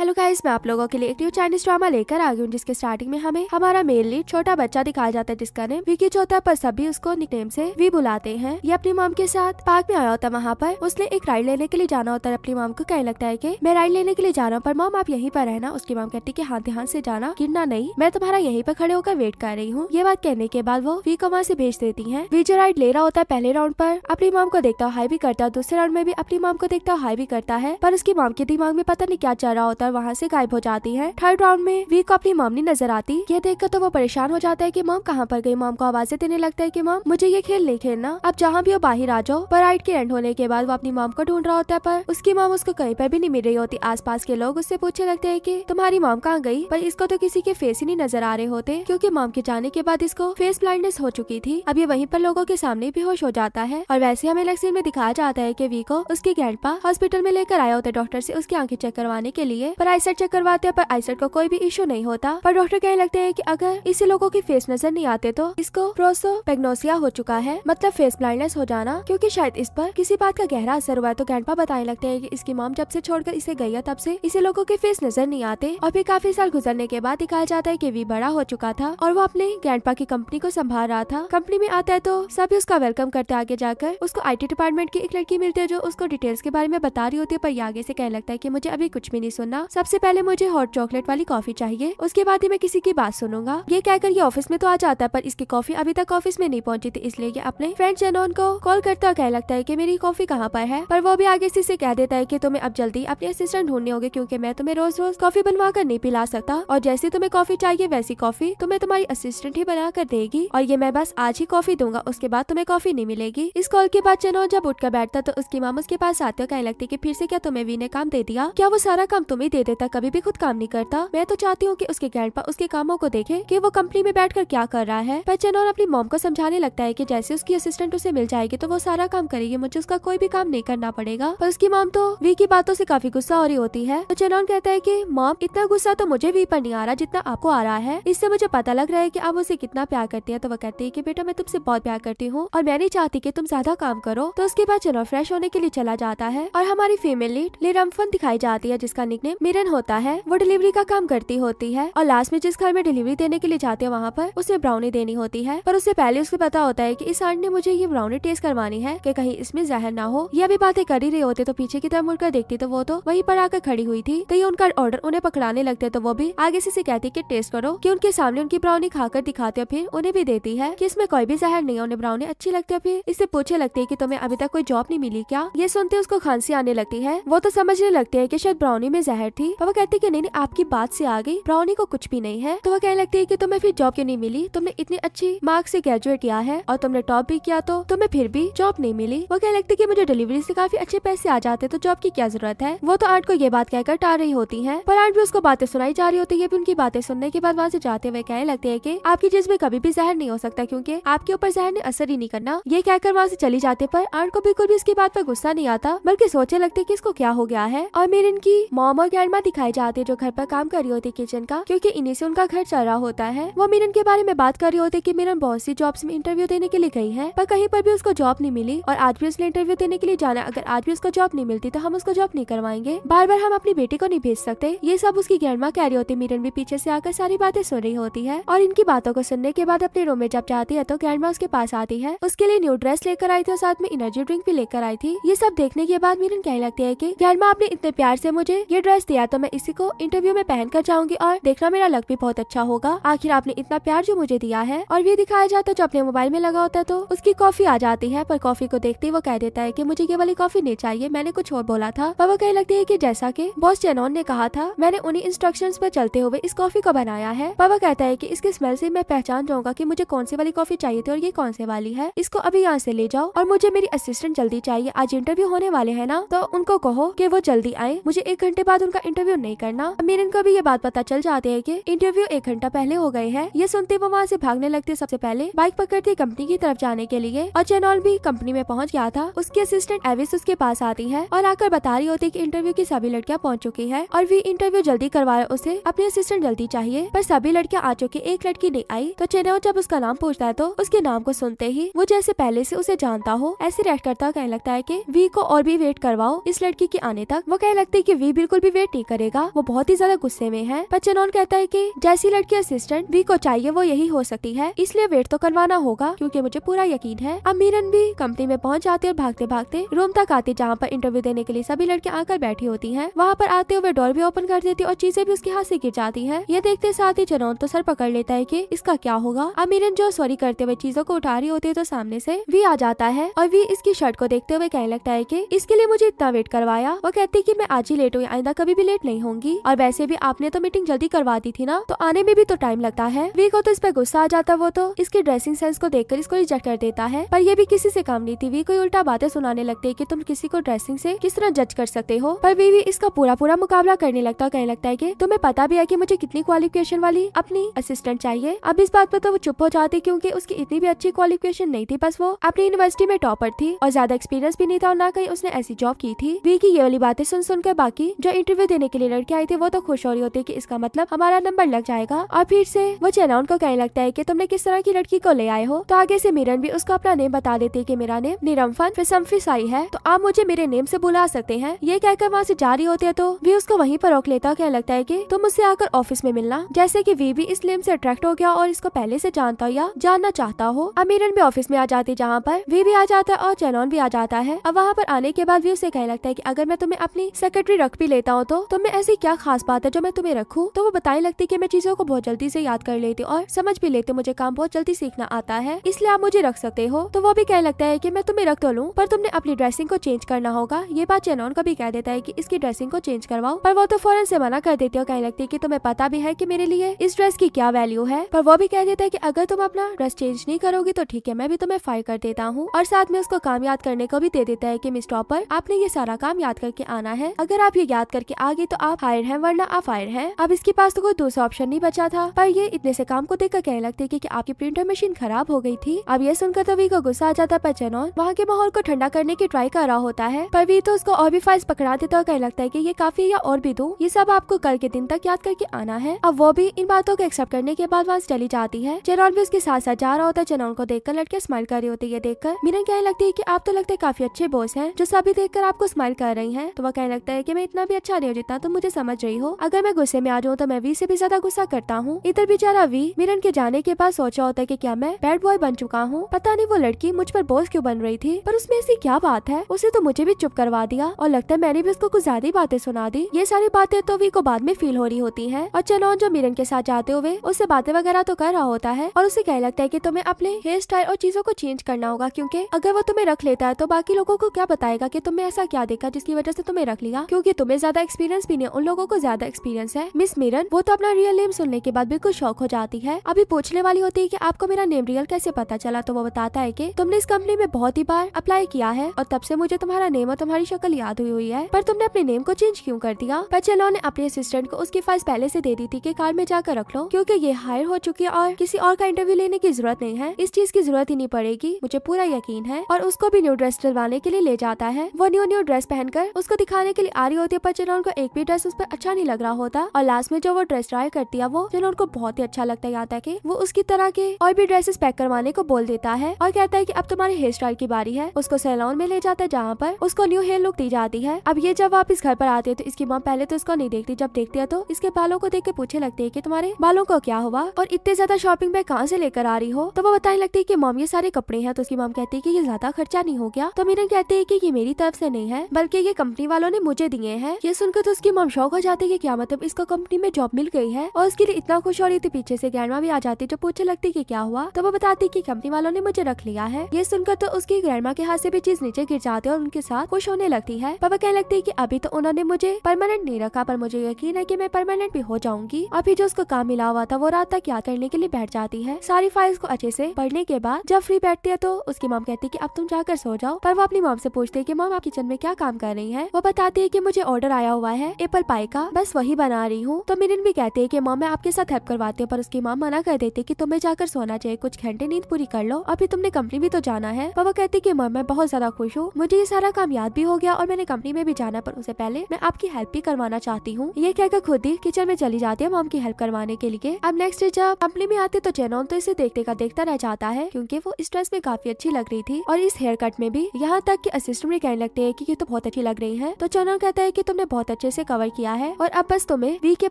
hello guys मैं आप लोगों के लिए एक न्यू चाइनीज ड्रामा लेकर आ गई हूँ जिसके स्टार्टिंग में हमें हमारा मेल लीड छोटा बच्चा दिखाया जाता है जिसका नेम विकी होता है पर सभी उसको निकनेम से वी बुलाते हैं ये अपनी मॉम के साथ पार्क में आया होता है वहाँ पर उसने एक राइड लेने के लिए जाना होता है अपनी मॉम को कहने लगता है की मैं राइड लेने के लिए जा रहा हूँ पर मॉम आप यही पर रहना उसकी मॉम कहती की हाथ ध्यान से जाना गिरना नहीं मैं तुम्हारा यही पर खड़े होकर वेट कर रही हूँ ये बात कहने के बाद वो वी को वहाँ ऐसी भेज देती है वी जो राइड ले रहा होता है पहले राउंड पर अपनी मॉम को देखता हाई भी करता है दूसरे राउंड में भी अपनी मॉम को देखता हाई भी करता है पर उसकी मॉम के दिमाग में पता नहीं क्या चल रहा होता है और वहाँ से गायब हो जाती है थर्ड राउंड में वी को अपनी मामनी नहीं नजर आती ये देखकर तो वो परेशान हो जाता है की मोम कहाँ पर गयी मोम को आवाजें देने लगता है की मोम मुझे ये खेल नहीं खेलना अब जहाँ भी वो बाहर आ जाओ पर आइट के एंड होने के बाद वो अपनी मोम को ढूंढ रहा होता है पर उसकी मोम उसको कहीं पर भी नहीं मिल रही होती आसपास के लोग उससे पूछने लगते हैं कि तुम्हारी मोम कहाँ गई पर इसको तो किसी के फेस ही नहीं नजर आ रहे होते क्योंकि मोम के जाने के बाद इसको फेस ब्लाइंडनेस हो चुकी थी अब ये वही पर लोगों के सामने भी होश हो जाता है और वैसे हमें लेक्सीन में दिखाया जाता है की वी को उसके ग्रैंडपा हॉस्पिटल में लेकर आया होता है डॉक्टर ऐसी उसकी आंखें चेक करवाने के लिए पर आई चेक करवाते हैं पर आई का कोई भी इशू नहीं होता पर डॉक्टर कहने लगते हैं कि अगर इसी लोगों की फेस नजर नहीं आते तो इसको प्रोसोपेग्नोसिया हो चुका है मतलब फेस ब्लाइंडनेस हो जाना क्योंकि शायद इस पर किसी बात का गहरा असर हुआ है तो ग्रैंडपा बताने लगते हैं कि इसकी मॉम जब से छोड़कर इसे गई है तब से इसे लोगों के फेस नजर नहीं आते और फिर काफी साल गुजरने के बाद दिखाया जाता है की वी बड़ा हो चुका था और वो अपने ग्रैंडपा की कंपनी को संभाल रहा था कंपनी में आता है तो सभी उसका वेलकम करते आगे जाकर उसको आई डिपार्टमेंट की एक लड़की मिलती है जो उसको डिटेल्स के बारे में बता रही होती है पर आगे से कहने लगता है की मुझे अभी कुछ भी नहीं सुनना करना सबसे पहले मुझे हॉट चॉकलेट वाली कॉफी चाहिए उसके बाद ही मैं किसी की बात सुनूंगा ये कहकर ये ऑफिस में तो आ जाता है पर इसकी कॉफी अभी तक ऑफिस में नहीं पहुंची थी इसलिए ये अपने फ्रेंड जेनोन को कॉल करता है कह लगता है की मेरी कॉफी कहाँ पर है पर वो भी आगे से कह देता है की तुम्हें अब जल्दी अपने असिस्टेंट ढूंढने होंगे क्यूँकी मैं तुम्हें रोज रोज कॉफी बनवा कर नहीं पिला सकता और जैसी तुम्हें कॉफी चाहिए वैसी कॉफी तुम्हें तुम्हारी असिस्टेंट ही बना कर देगी और ये मैं बस आज ही कॉफी दूंगा उसके बाद तुम्हें कॉफी नहीं मिलेगी इस कॉल के बाद जेनोन जब उठकर बैठता तो उसकी माम उसके पास आते हो कहने लगती की फिर से क्या तुम्हें वी ने काम दे दिया क्या वो सारा काम तुम्हें दे देता कभी भी खुद काम नहीं करता मैं तो चाहती हूँ की उसके ग्रैंड उसके कामों को देखे की वो कंपनी में बैठ कर क्या कर रहा है पर चेनोर अपनी मोम को समझाने लगता है की जैसे उसकी असिस्टेंट उसे मिल जाएगी तो वो सारा काम करेगी मुझे उसका कोई भी काम नहीं करना पड़ेगा पर उसकी मोम तो वी की बातों से काफी गुस्सा हो रही होती है तो चेनोन कहता है की मॉम इतना गुस्सा तो मुझे वी पर नहीं आ रहा जितना आपको आ रहा है इससे मुझे पता लग रहा है की आप उसे कितना प्यार करती है तो वो कहती है की बेटा मैं तुमसे बहुत प्यार करती हूँ और मैं नहीं चाहती की तुम ज्यादा काम करो तो उसके बाद चेनोन फ्रेश होने के लिए चला जाता है और हमारी फीमेल लीड लिरम्फन दिखाई जाती है जिसका निकनेम मिरन होता है वो डिलीवरी का काम करती होती है और लास्ट में जिस घर में डिलीवरी देने के लिए जाते हैं वहाँ पर उसे ब्राउनी देनी होती है पर उससे पहले उसको पता होता है की इस आंट ने मुझे ये ब्राउनी टेस्ट करवानी है की कहीं इसमें जहर ना हो यह भी बातें कर ही रही होती तो पीछे की तरफ मुड़कर देखती तो वो तो वही पर आकर खड़ी हुई थी कहीं तो उनका ऑर्डर उन्हें पकड़ाने लगते तो वो भी आगे से कहती की टेस्ट करो की उनके सामने उनकी ब्राउनी खाकर दिखाते फिर उन्हें भी देती है की इसमें कोई भी जहर नहीं है उन्हें ब्राउनी अच्छी लगती है फिर इससे पूछे लगती है की तुम्हें अभी तक कोई जॉब नहीं मिली क्या ये सुनते उसको खांसी आने लगती है वो तो समझने लगती है की शायद ब्राउनी में जहर बैठी पापा कहते की नहीं आपकी बात से आ गई ब्राउनी को कुछ भी नहीं है तो वो कहने लगती है की तुम्हें फिर जॉब क्यों नहीं मिली तुमने इतनी अच्छी मार्क्स ऐसी ग्रेजुएट किया है और तुमने टॉप भी किया तो तुम्हें फिर भी जॉब नहीं मिली वो कहने लगती की मुझे डिलीवरी ऐसी काफी अच्छे पैसे आ जाते तो जॉब की क्या जरूरत है वो तो आंट को ये बात कहकर टाल रही होती है पर आंट भी उसको बातें सुनाई जा रही होती है भी उनकी बातें सुनने के बाद वहाँ से जाते हुए कहने लगते हैं कि आपकी जिसमें कभी भी जहर नहीं हो सकता क्योंकि आपके ऊपर जहर ने असर ही नहीं करना ये कहकर वहाँ से चली जाते पर आंट को बिल्कुल भी इसकी बात पर गुस्सा नहीं आता बल्कि सोचने लगते कि इसको क्या हो गया है और मेरे इनकी मोम और शर्मा दिखाई जाती है जो घर पर काम कर रही होती है किचन का क्योंकि इन्हीं से उनका घर चल रहा होता है वो मिरन के बारे में बात कर रही होती कि मिरन बहुत सी जॉब्स में इंटरव्यू देने के लिए गई है पर कहीं पर भी उसको जॉब नहीं मिली और आज भी उसने इंटरव्यू देने के लिए जाना अगर आज भी उसको जॉब नहीं मिलती तो हम उसको जॉब नहीं करवाएंगे बार बार हम अपनी बेटी को नहीं भेज सकते ये सब उसकी गैरमा कह रही होती मिरन भी पीछे ऐसी आकर सारी बातें सुन रही होती है और इनकी बातों को सुनने के बाद अपने रूम में जब जाती है तो गैरमा उसके पास आती है उसके लिए न्यू ड्रेस लेकर आई थी और साथ में एनर्जी ड्रिंक भी लेकर आई थी ये सब देखने के बाद मिरन कहने लगती है की गैरमा आपने इतने प्यार से मुझे ये ड्रेस दिया तो मैं इसी को इंटरव्यू में पहन कर जाऊंगी और देखना मेरा लक भी बहुत अच्छा होगा आखिर आपने इतना प्यार जो मुझे दिया है और ये दिखाया जाता जो अपने मोबाइल में लगा होता है तो उसकी कॉफी आ जाती है पर कॉफी को देखते ही वो कह देता है की मुझे ये वाली कॉफी नहीं चाहिए मैंने कुछ और बोला था पर वो कहने लगती है की जैसा की बॉस जेनोन ने कहा था मैंने उन्हीं इंस्ट्रक्शन पर चलते हुए इस कॉफी को बनाया है पर वो कहता है की इसकी स्मेल से मैं पहचान जाऊंगा की मुझे कौन सी वाली कॉफी चाहिए थी और ये कौन सी वाली है इसको अभी यहाँ से ले जाओ और मुझे मेरी असिस्टेंट जल्दी चाहिए आज इंटरव्यू होने वाले है ना तो उनको कहो की वो जल्दी आए मुझे एक घंटे बाद उनका का इंटरव्यू नहीं करना मीरन को भी ये बात पता चल जाती है की इंटरव्यू एक घंटा पहले हो गए है ये सुनते वो वहाँ ऐसी भागने लगते सबसे पहले बाइक पकड़ती कंपनी की तरफ जाने के लिए और चेनौल भी कंपनी में पहुँच गया था उसके असिस्टेंट एविस उसके पास आती है और आकर बता रही होती की इंटरव्यू की सभी लड़कियाँ पहुँच चुकी है और वी इंटरव्यू जल्दी करवाए उसे अपनी असिस्टेंट जल्दी चाहिए पर सभी लड़कियाँ आ चुकी एक लड़की नहीं आई तो चेनौल जब उसका नाम पूछता है तो उसके नाम को सुनते ही वो जैसे पहले से उसे जानता हो ऐसे रेट करता कहने लगता है कि वी को और भी वेट करवाओ इस लड़की के आने तक वो कहने लगती की वी बिल्कुल भी वेट बेटी करेगा वो बहुत ही ज्यादा गुस्से में है पर चेनोन कहता है की जैसी लड़की असिस्टेंट वी को चाहिए वो यही हो सकती है इसलिए वेट तो करवाना होगा क्यूँकी मुझे पूरा यकीन है अब मीरन भी कंपनी में पहुँच जाती है और भागते भागते रूम तक आती जहाँ पर इंटरव्यू देने के लिए सभी लड़कियाँ आकर बैठी होती है वहाँ पर आते हुए डोर भी ओपन कर देती और चीजें भी उसके हाथ से गिर जाती है ये देखते साथ ही चनौन तो सर पकड़ लेता है की इसका क्या होगा अमीरन जो सॉरी करते हुए चीजों को उठा रही होती है तो सामने से वी आ जाता है और वी इसकी शर्ट को देखते हुए कहने लगता है की इसके लिए मुझे इतना वेट करवाया वो कहती है की मैं आज ही लेट हुई आईंदा कभी कभी भी लेट नहीं होंगी और वैसे भी आपने तो मीटिंग जल्दी करवा दी थी ना तो आने में भी तो टाइम लगता है वी को तो इस पर गुस्सा आ जाता वो तो इसके ड्रेसिंग सेंस को देख इसको रिजेक्ट कर देता है पर यह भी किसी से काम नहीं थी वी कोई उल्टा बातें सुनाने लगती है की तुम किसी को ड्रेसिंग ऐसी किस तरह जज कर सकते हो पर वी भी इसका पूरा पूरा मुकाबला करने लगता है कहने लगता है की तुम्हें पता भी है की मुझे कितनी क्वालिफिकेशन वाली अपनी असिस्टेंट चाहिए अब इस बात पर तो वो चुप हो जाती क्यूँकी उसकी इतनी भी अच्छी क्वालिफिकेशन नहीं थी बस वो अपनी यूनिवर्सिटी में टॉपर थी और ज्यादा एक्सपीरियंस भी नहीं था और ना कहीं उसने ऐसी जॉब की थी वी की ये वाली बातें सुन सुनकर बाकी जो इंटरव्यू इंटरव्यू देने के लिए लड़के आई थी वो तो खुश हो रही होती है की इसका मतलब हमारा नंबर लग जाएगा और फिर से वो चैना उनको कहने लगता है की तुमने किस तरह की लड़की को ले आए हो तो आगे से मिरन भी उसको अपना नेम बता देती है की मेरा नेम निरम्फन फिसम्फिस आई है तो आप मुझे मेरे नेम से बुला सकते हैं ये कहकर वहाँ से जा रही होती है तो वी उसको वहीं पर रोक लेता कहने लगता है की तुम मुझसे आकर ऑफिस में मिलना जैसे की वी भी इस नेम से अट्रैक्ट हो गया और इसको पहले से जानता या जानना चाहता हो अब मिरन भी ऑफिस में आ जाती है जहाँ पर वी भी आ जाता है और चेनौन भी आ जाता है अब वहाँ पर आने के बाद भी उसे कहने लगता है की अगर मैं तुम्हें अपनी सेक्रेटरी रख भी लेता हूँ तो तुम तो में ऐसी क्या खास बात है जो मैं तुम्हें रखूँ तो वो बताने लगती की मैं चीजों को बहुत जल्दी ऐसी याद कर लेती और समझ भी लेती मुझे काम बहुत जल्दी सीखना आता है इसलिए आप मुझे रख सकते हो तो वो भी कह लगता है की मैं तुम्हें रख तो लूँ पर तुमने अपनी ड्रेसिंग को चेंज करना होगा ये बात चेनॉन का भी कह देता है की इसकी ड्रेसिंग को चेंज करवाओ पर वो तो फौरन से मना कर देती है और कहने लगती है की तुम्हें पता भी है की मेरे लिए इस ड्रेस की क्या वैल्यू है पर वो भी कह देता है की अगर तुम अपना ड्रेस चेंज नहीं करोगी तो ठीक है मैं भी तुम्हें फायर कर देता हूँ और साथ में उसको काम याद करने को भी दे देता है की मिस टॉपर आपने ये सारा काम याद करके आना है अगर आप ये याद करके आगे तो आप हायर है वरना आप फायर है अब इसके पास तो कोई दूसरा ऑप्शन नहीं बचा था पर ये इतने से काम को देख कर कहने लगते की कि आपकी प्रिंटर मशीन खराब हो गई थी अब ये सुनकर तो वी को गुस्सा आ जाता पर जेनोन वहाँ के माहौल को ठंडा करने की ट्राई कर रहा होता है पर वी तो उसको और भी फाइल्स पकड़ा देता और कहने लगता है की ये काफी या और भी दो ये सब आपको कल के दिन तक याद करके आना है अब वो भी इन बातों को एक्सेप्ट करने के बाद वहाँ चली जाती है जेनोन भी उसके साथ साथ जा रहा होता है जेनोन को देख कर लड़के स्माइल कर रही होती है देखकर मीना कहने लगती है की आप तो लगते काफी अच्छे बॉस है जो सभी कर आपको स्माइल कर रही है तो वह कहने लगता है की मैं इतना भी अच्छा नहीं जितना तुम मुझे समझ रही हो अगर मैं गुस्से में आ जाऊँ तो मैं वी से भी ज्यादा गुस्सा करता हूँ इधर बेचारा वी मिरन के जाने के बाद सोचा होता है की क्या मैं बैड बॉय बन चुका हूँ पता नहीं वो लड़की मुझ पर बोझ क्यों बन रही थी पर उसमें ऐसी क्या बात है उसे तो मुझे भी चुप करवा दिया और लगता है मैंने भी उसको कुछ ज्यादा बातें सुना दी ये सारी बातें तो वी को बाद में फील हो रही होती है और चनौन जो मिरन के साथ जाते हुए उससे बातें वगैरह तो कर रहा होता है और उसे कहने लगता है की तुम्हें अपने हेयर स्टाइल और चीजों को चेंज करना होगा क्यूँकी अगर वो तुम्हें रख लेता है तो बाकी लोगों को क्या बताएगा की तुमने ऐसा क्या देखा जिसकी वजह से तुम्हें रख लिया क्यूँकी तुम्हें ज्यादा एक्सपीरियंस भी नहीं उन लोगों को ज्यादा एक्सपीरियंस है मिस मिरन वो तो अपना रियल नेम सुनने के बाद बिल्कुल शौक हो जाती है अभी पूछने वाली होती है की आपको मेरा नेम रियल कैसे पता चला तो वो बताता है की तुमने इस कंपनी में बहुत ही बार अप्लाई किया है और तब से मुझे तुम्हारा नेम और तुम्हारी शक्ल याद हुई हुई है पर तुमने अपने नेम को चेंज क्यों कर दिया चलो ने अपने असिस्टेंट को उसकी फाइल पहले ऐसी दे दी थी की कार में जाकर रख लो क्यूँकी ये हायर हो चुकी है और किसी और का इंटरव्यू लेने की जरूरत नहीं है इस चीज की जरूरत ही नहीं पड़ेगी मुझे पूरा यकीन है और उसको भी न्यू ड्रेस डलवाने के लिए ले जाता है वो न्यू न्यू ड्रेस पहनकर उसको दिखाने के लिए आ रही होती है पर चलोन को को एक भी ड्रेस उस पर अच्छा नहीं लग रहा होता और लास्ट में जो वो ड्रेस ट्राई करती है वो जिन्हें उनको बहुत ही अच्छा लगता है यहाँ तक वो उसकी तरह के और भी ड्रेसेस पैक करवाने को बोल देता है और कहता है की अब तुम्हारे हेयर स्टाइल की बारी है उसको सैलोन में ले जाता है जहाँ पर उसको न्यू हेयर लुक दी जाती है अब ये जब इस घर पर आती है तो इसकी माँ पहले तो इसको नहीं देखती जब देखती है तो इसके बालों को देख के पूछे लगती है की तुम्हारे बालों को क्या हुआ और इतने ज्यादा शॉपिंग बैग कहाँ से लेकर आ रही हो तो वो बताने लगती है की मॉम ये सारे कपड़े हैं तो उसकी माम कहती है की ये ज्यादा खर्चा नहीं हो गया तो मीरन कहते हैं की ये मेरी तरफ से नहीं है बल्कि ये कंपनी वालों ने मुझे दिए हैं ये सुनकर देखकर तो, तो उसकी मम शौक हो जाती है क्या मतलब इसको कंपनी में जॉब मिल गई है और उसके लिए इतना खुश हो रही थी पीछे से ग्रैंडमा भी आ जाती जो तो पूछे लगती की क्या हुआ तो वो बताती की कंपनी वालों ने मुझे रख लिया है ये सुनकर तो उसकी ग्रैंडमा के हाथ से भी चीज नीचे गिर जाती है और उनके साथ खुश होने लगती है पापा कहने लगती है की अभी तो उन्होंने मुझे परमानेंट नहीं रखा पर मुझे यकीन है की मैं परमानेंट भी हो जाऊंगी अभी जो उसको काम मिला हुआ था वो रात तक याद करने के लिए बैठ जाती है सारी फाइल्स को अच्छे से पढ़ने के बाद जब फ्री बैठती है तो उसकी मॉम कहती है कि अब तुम जाकर सो जाओ पर वो अपनी मॉम से पूछती है कि मॉम आप किचन में क्या काम कर रही है वो बताती है कि मुझे ऑर्डर आया हुआ है एप्पल पाई का बस वही बना रही हूँ तो मिलिन भी कहते हैं कि माँ मैं आपके साथ हेल्प करवाती हूँ पर उसकी माँ मना कर देती कि तुम्हें जाकर सोना चाहिए कुछ घंटे नींद पूरी कर लो अभी तुमने कंपनी भी तो जाना है पापा है की माँ मैं बहुत ज्यादा खुश हूँ मुझे ये सारा काम याद भी हो गया और मैंने कंपनी में भी जाना पर उससे पहले मैं आपकी हेल्प भी करवाना चाहती हूँ ये कहकर खुद ही किचन में चली जाती है मॉम की हेल्प करवाने के लिए अब नेक्स्ट डे जब कंपनी में आते तो जेनॉन तो इसे देखते का देखता रह जाता है क्योंकि वो इस ड्रेस में काफी अच्छी लग रही थी और इस हेयर कट में भी यहाँ तक की असिस्टेंट भी कहने लगते है की ये तो बहुत अच्छी लग रही है तो जेनॉन कहता है की तुमने बहुत बहुत अच्छे से कवर किया है और अब बस तुम्हें वी के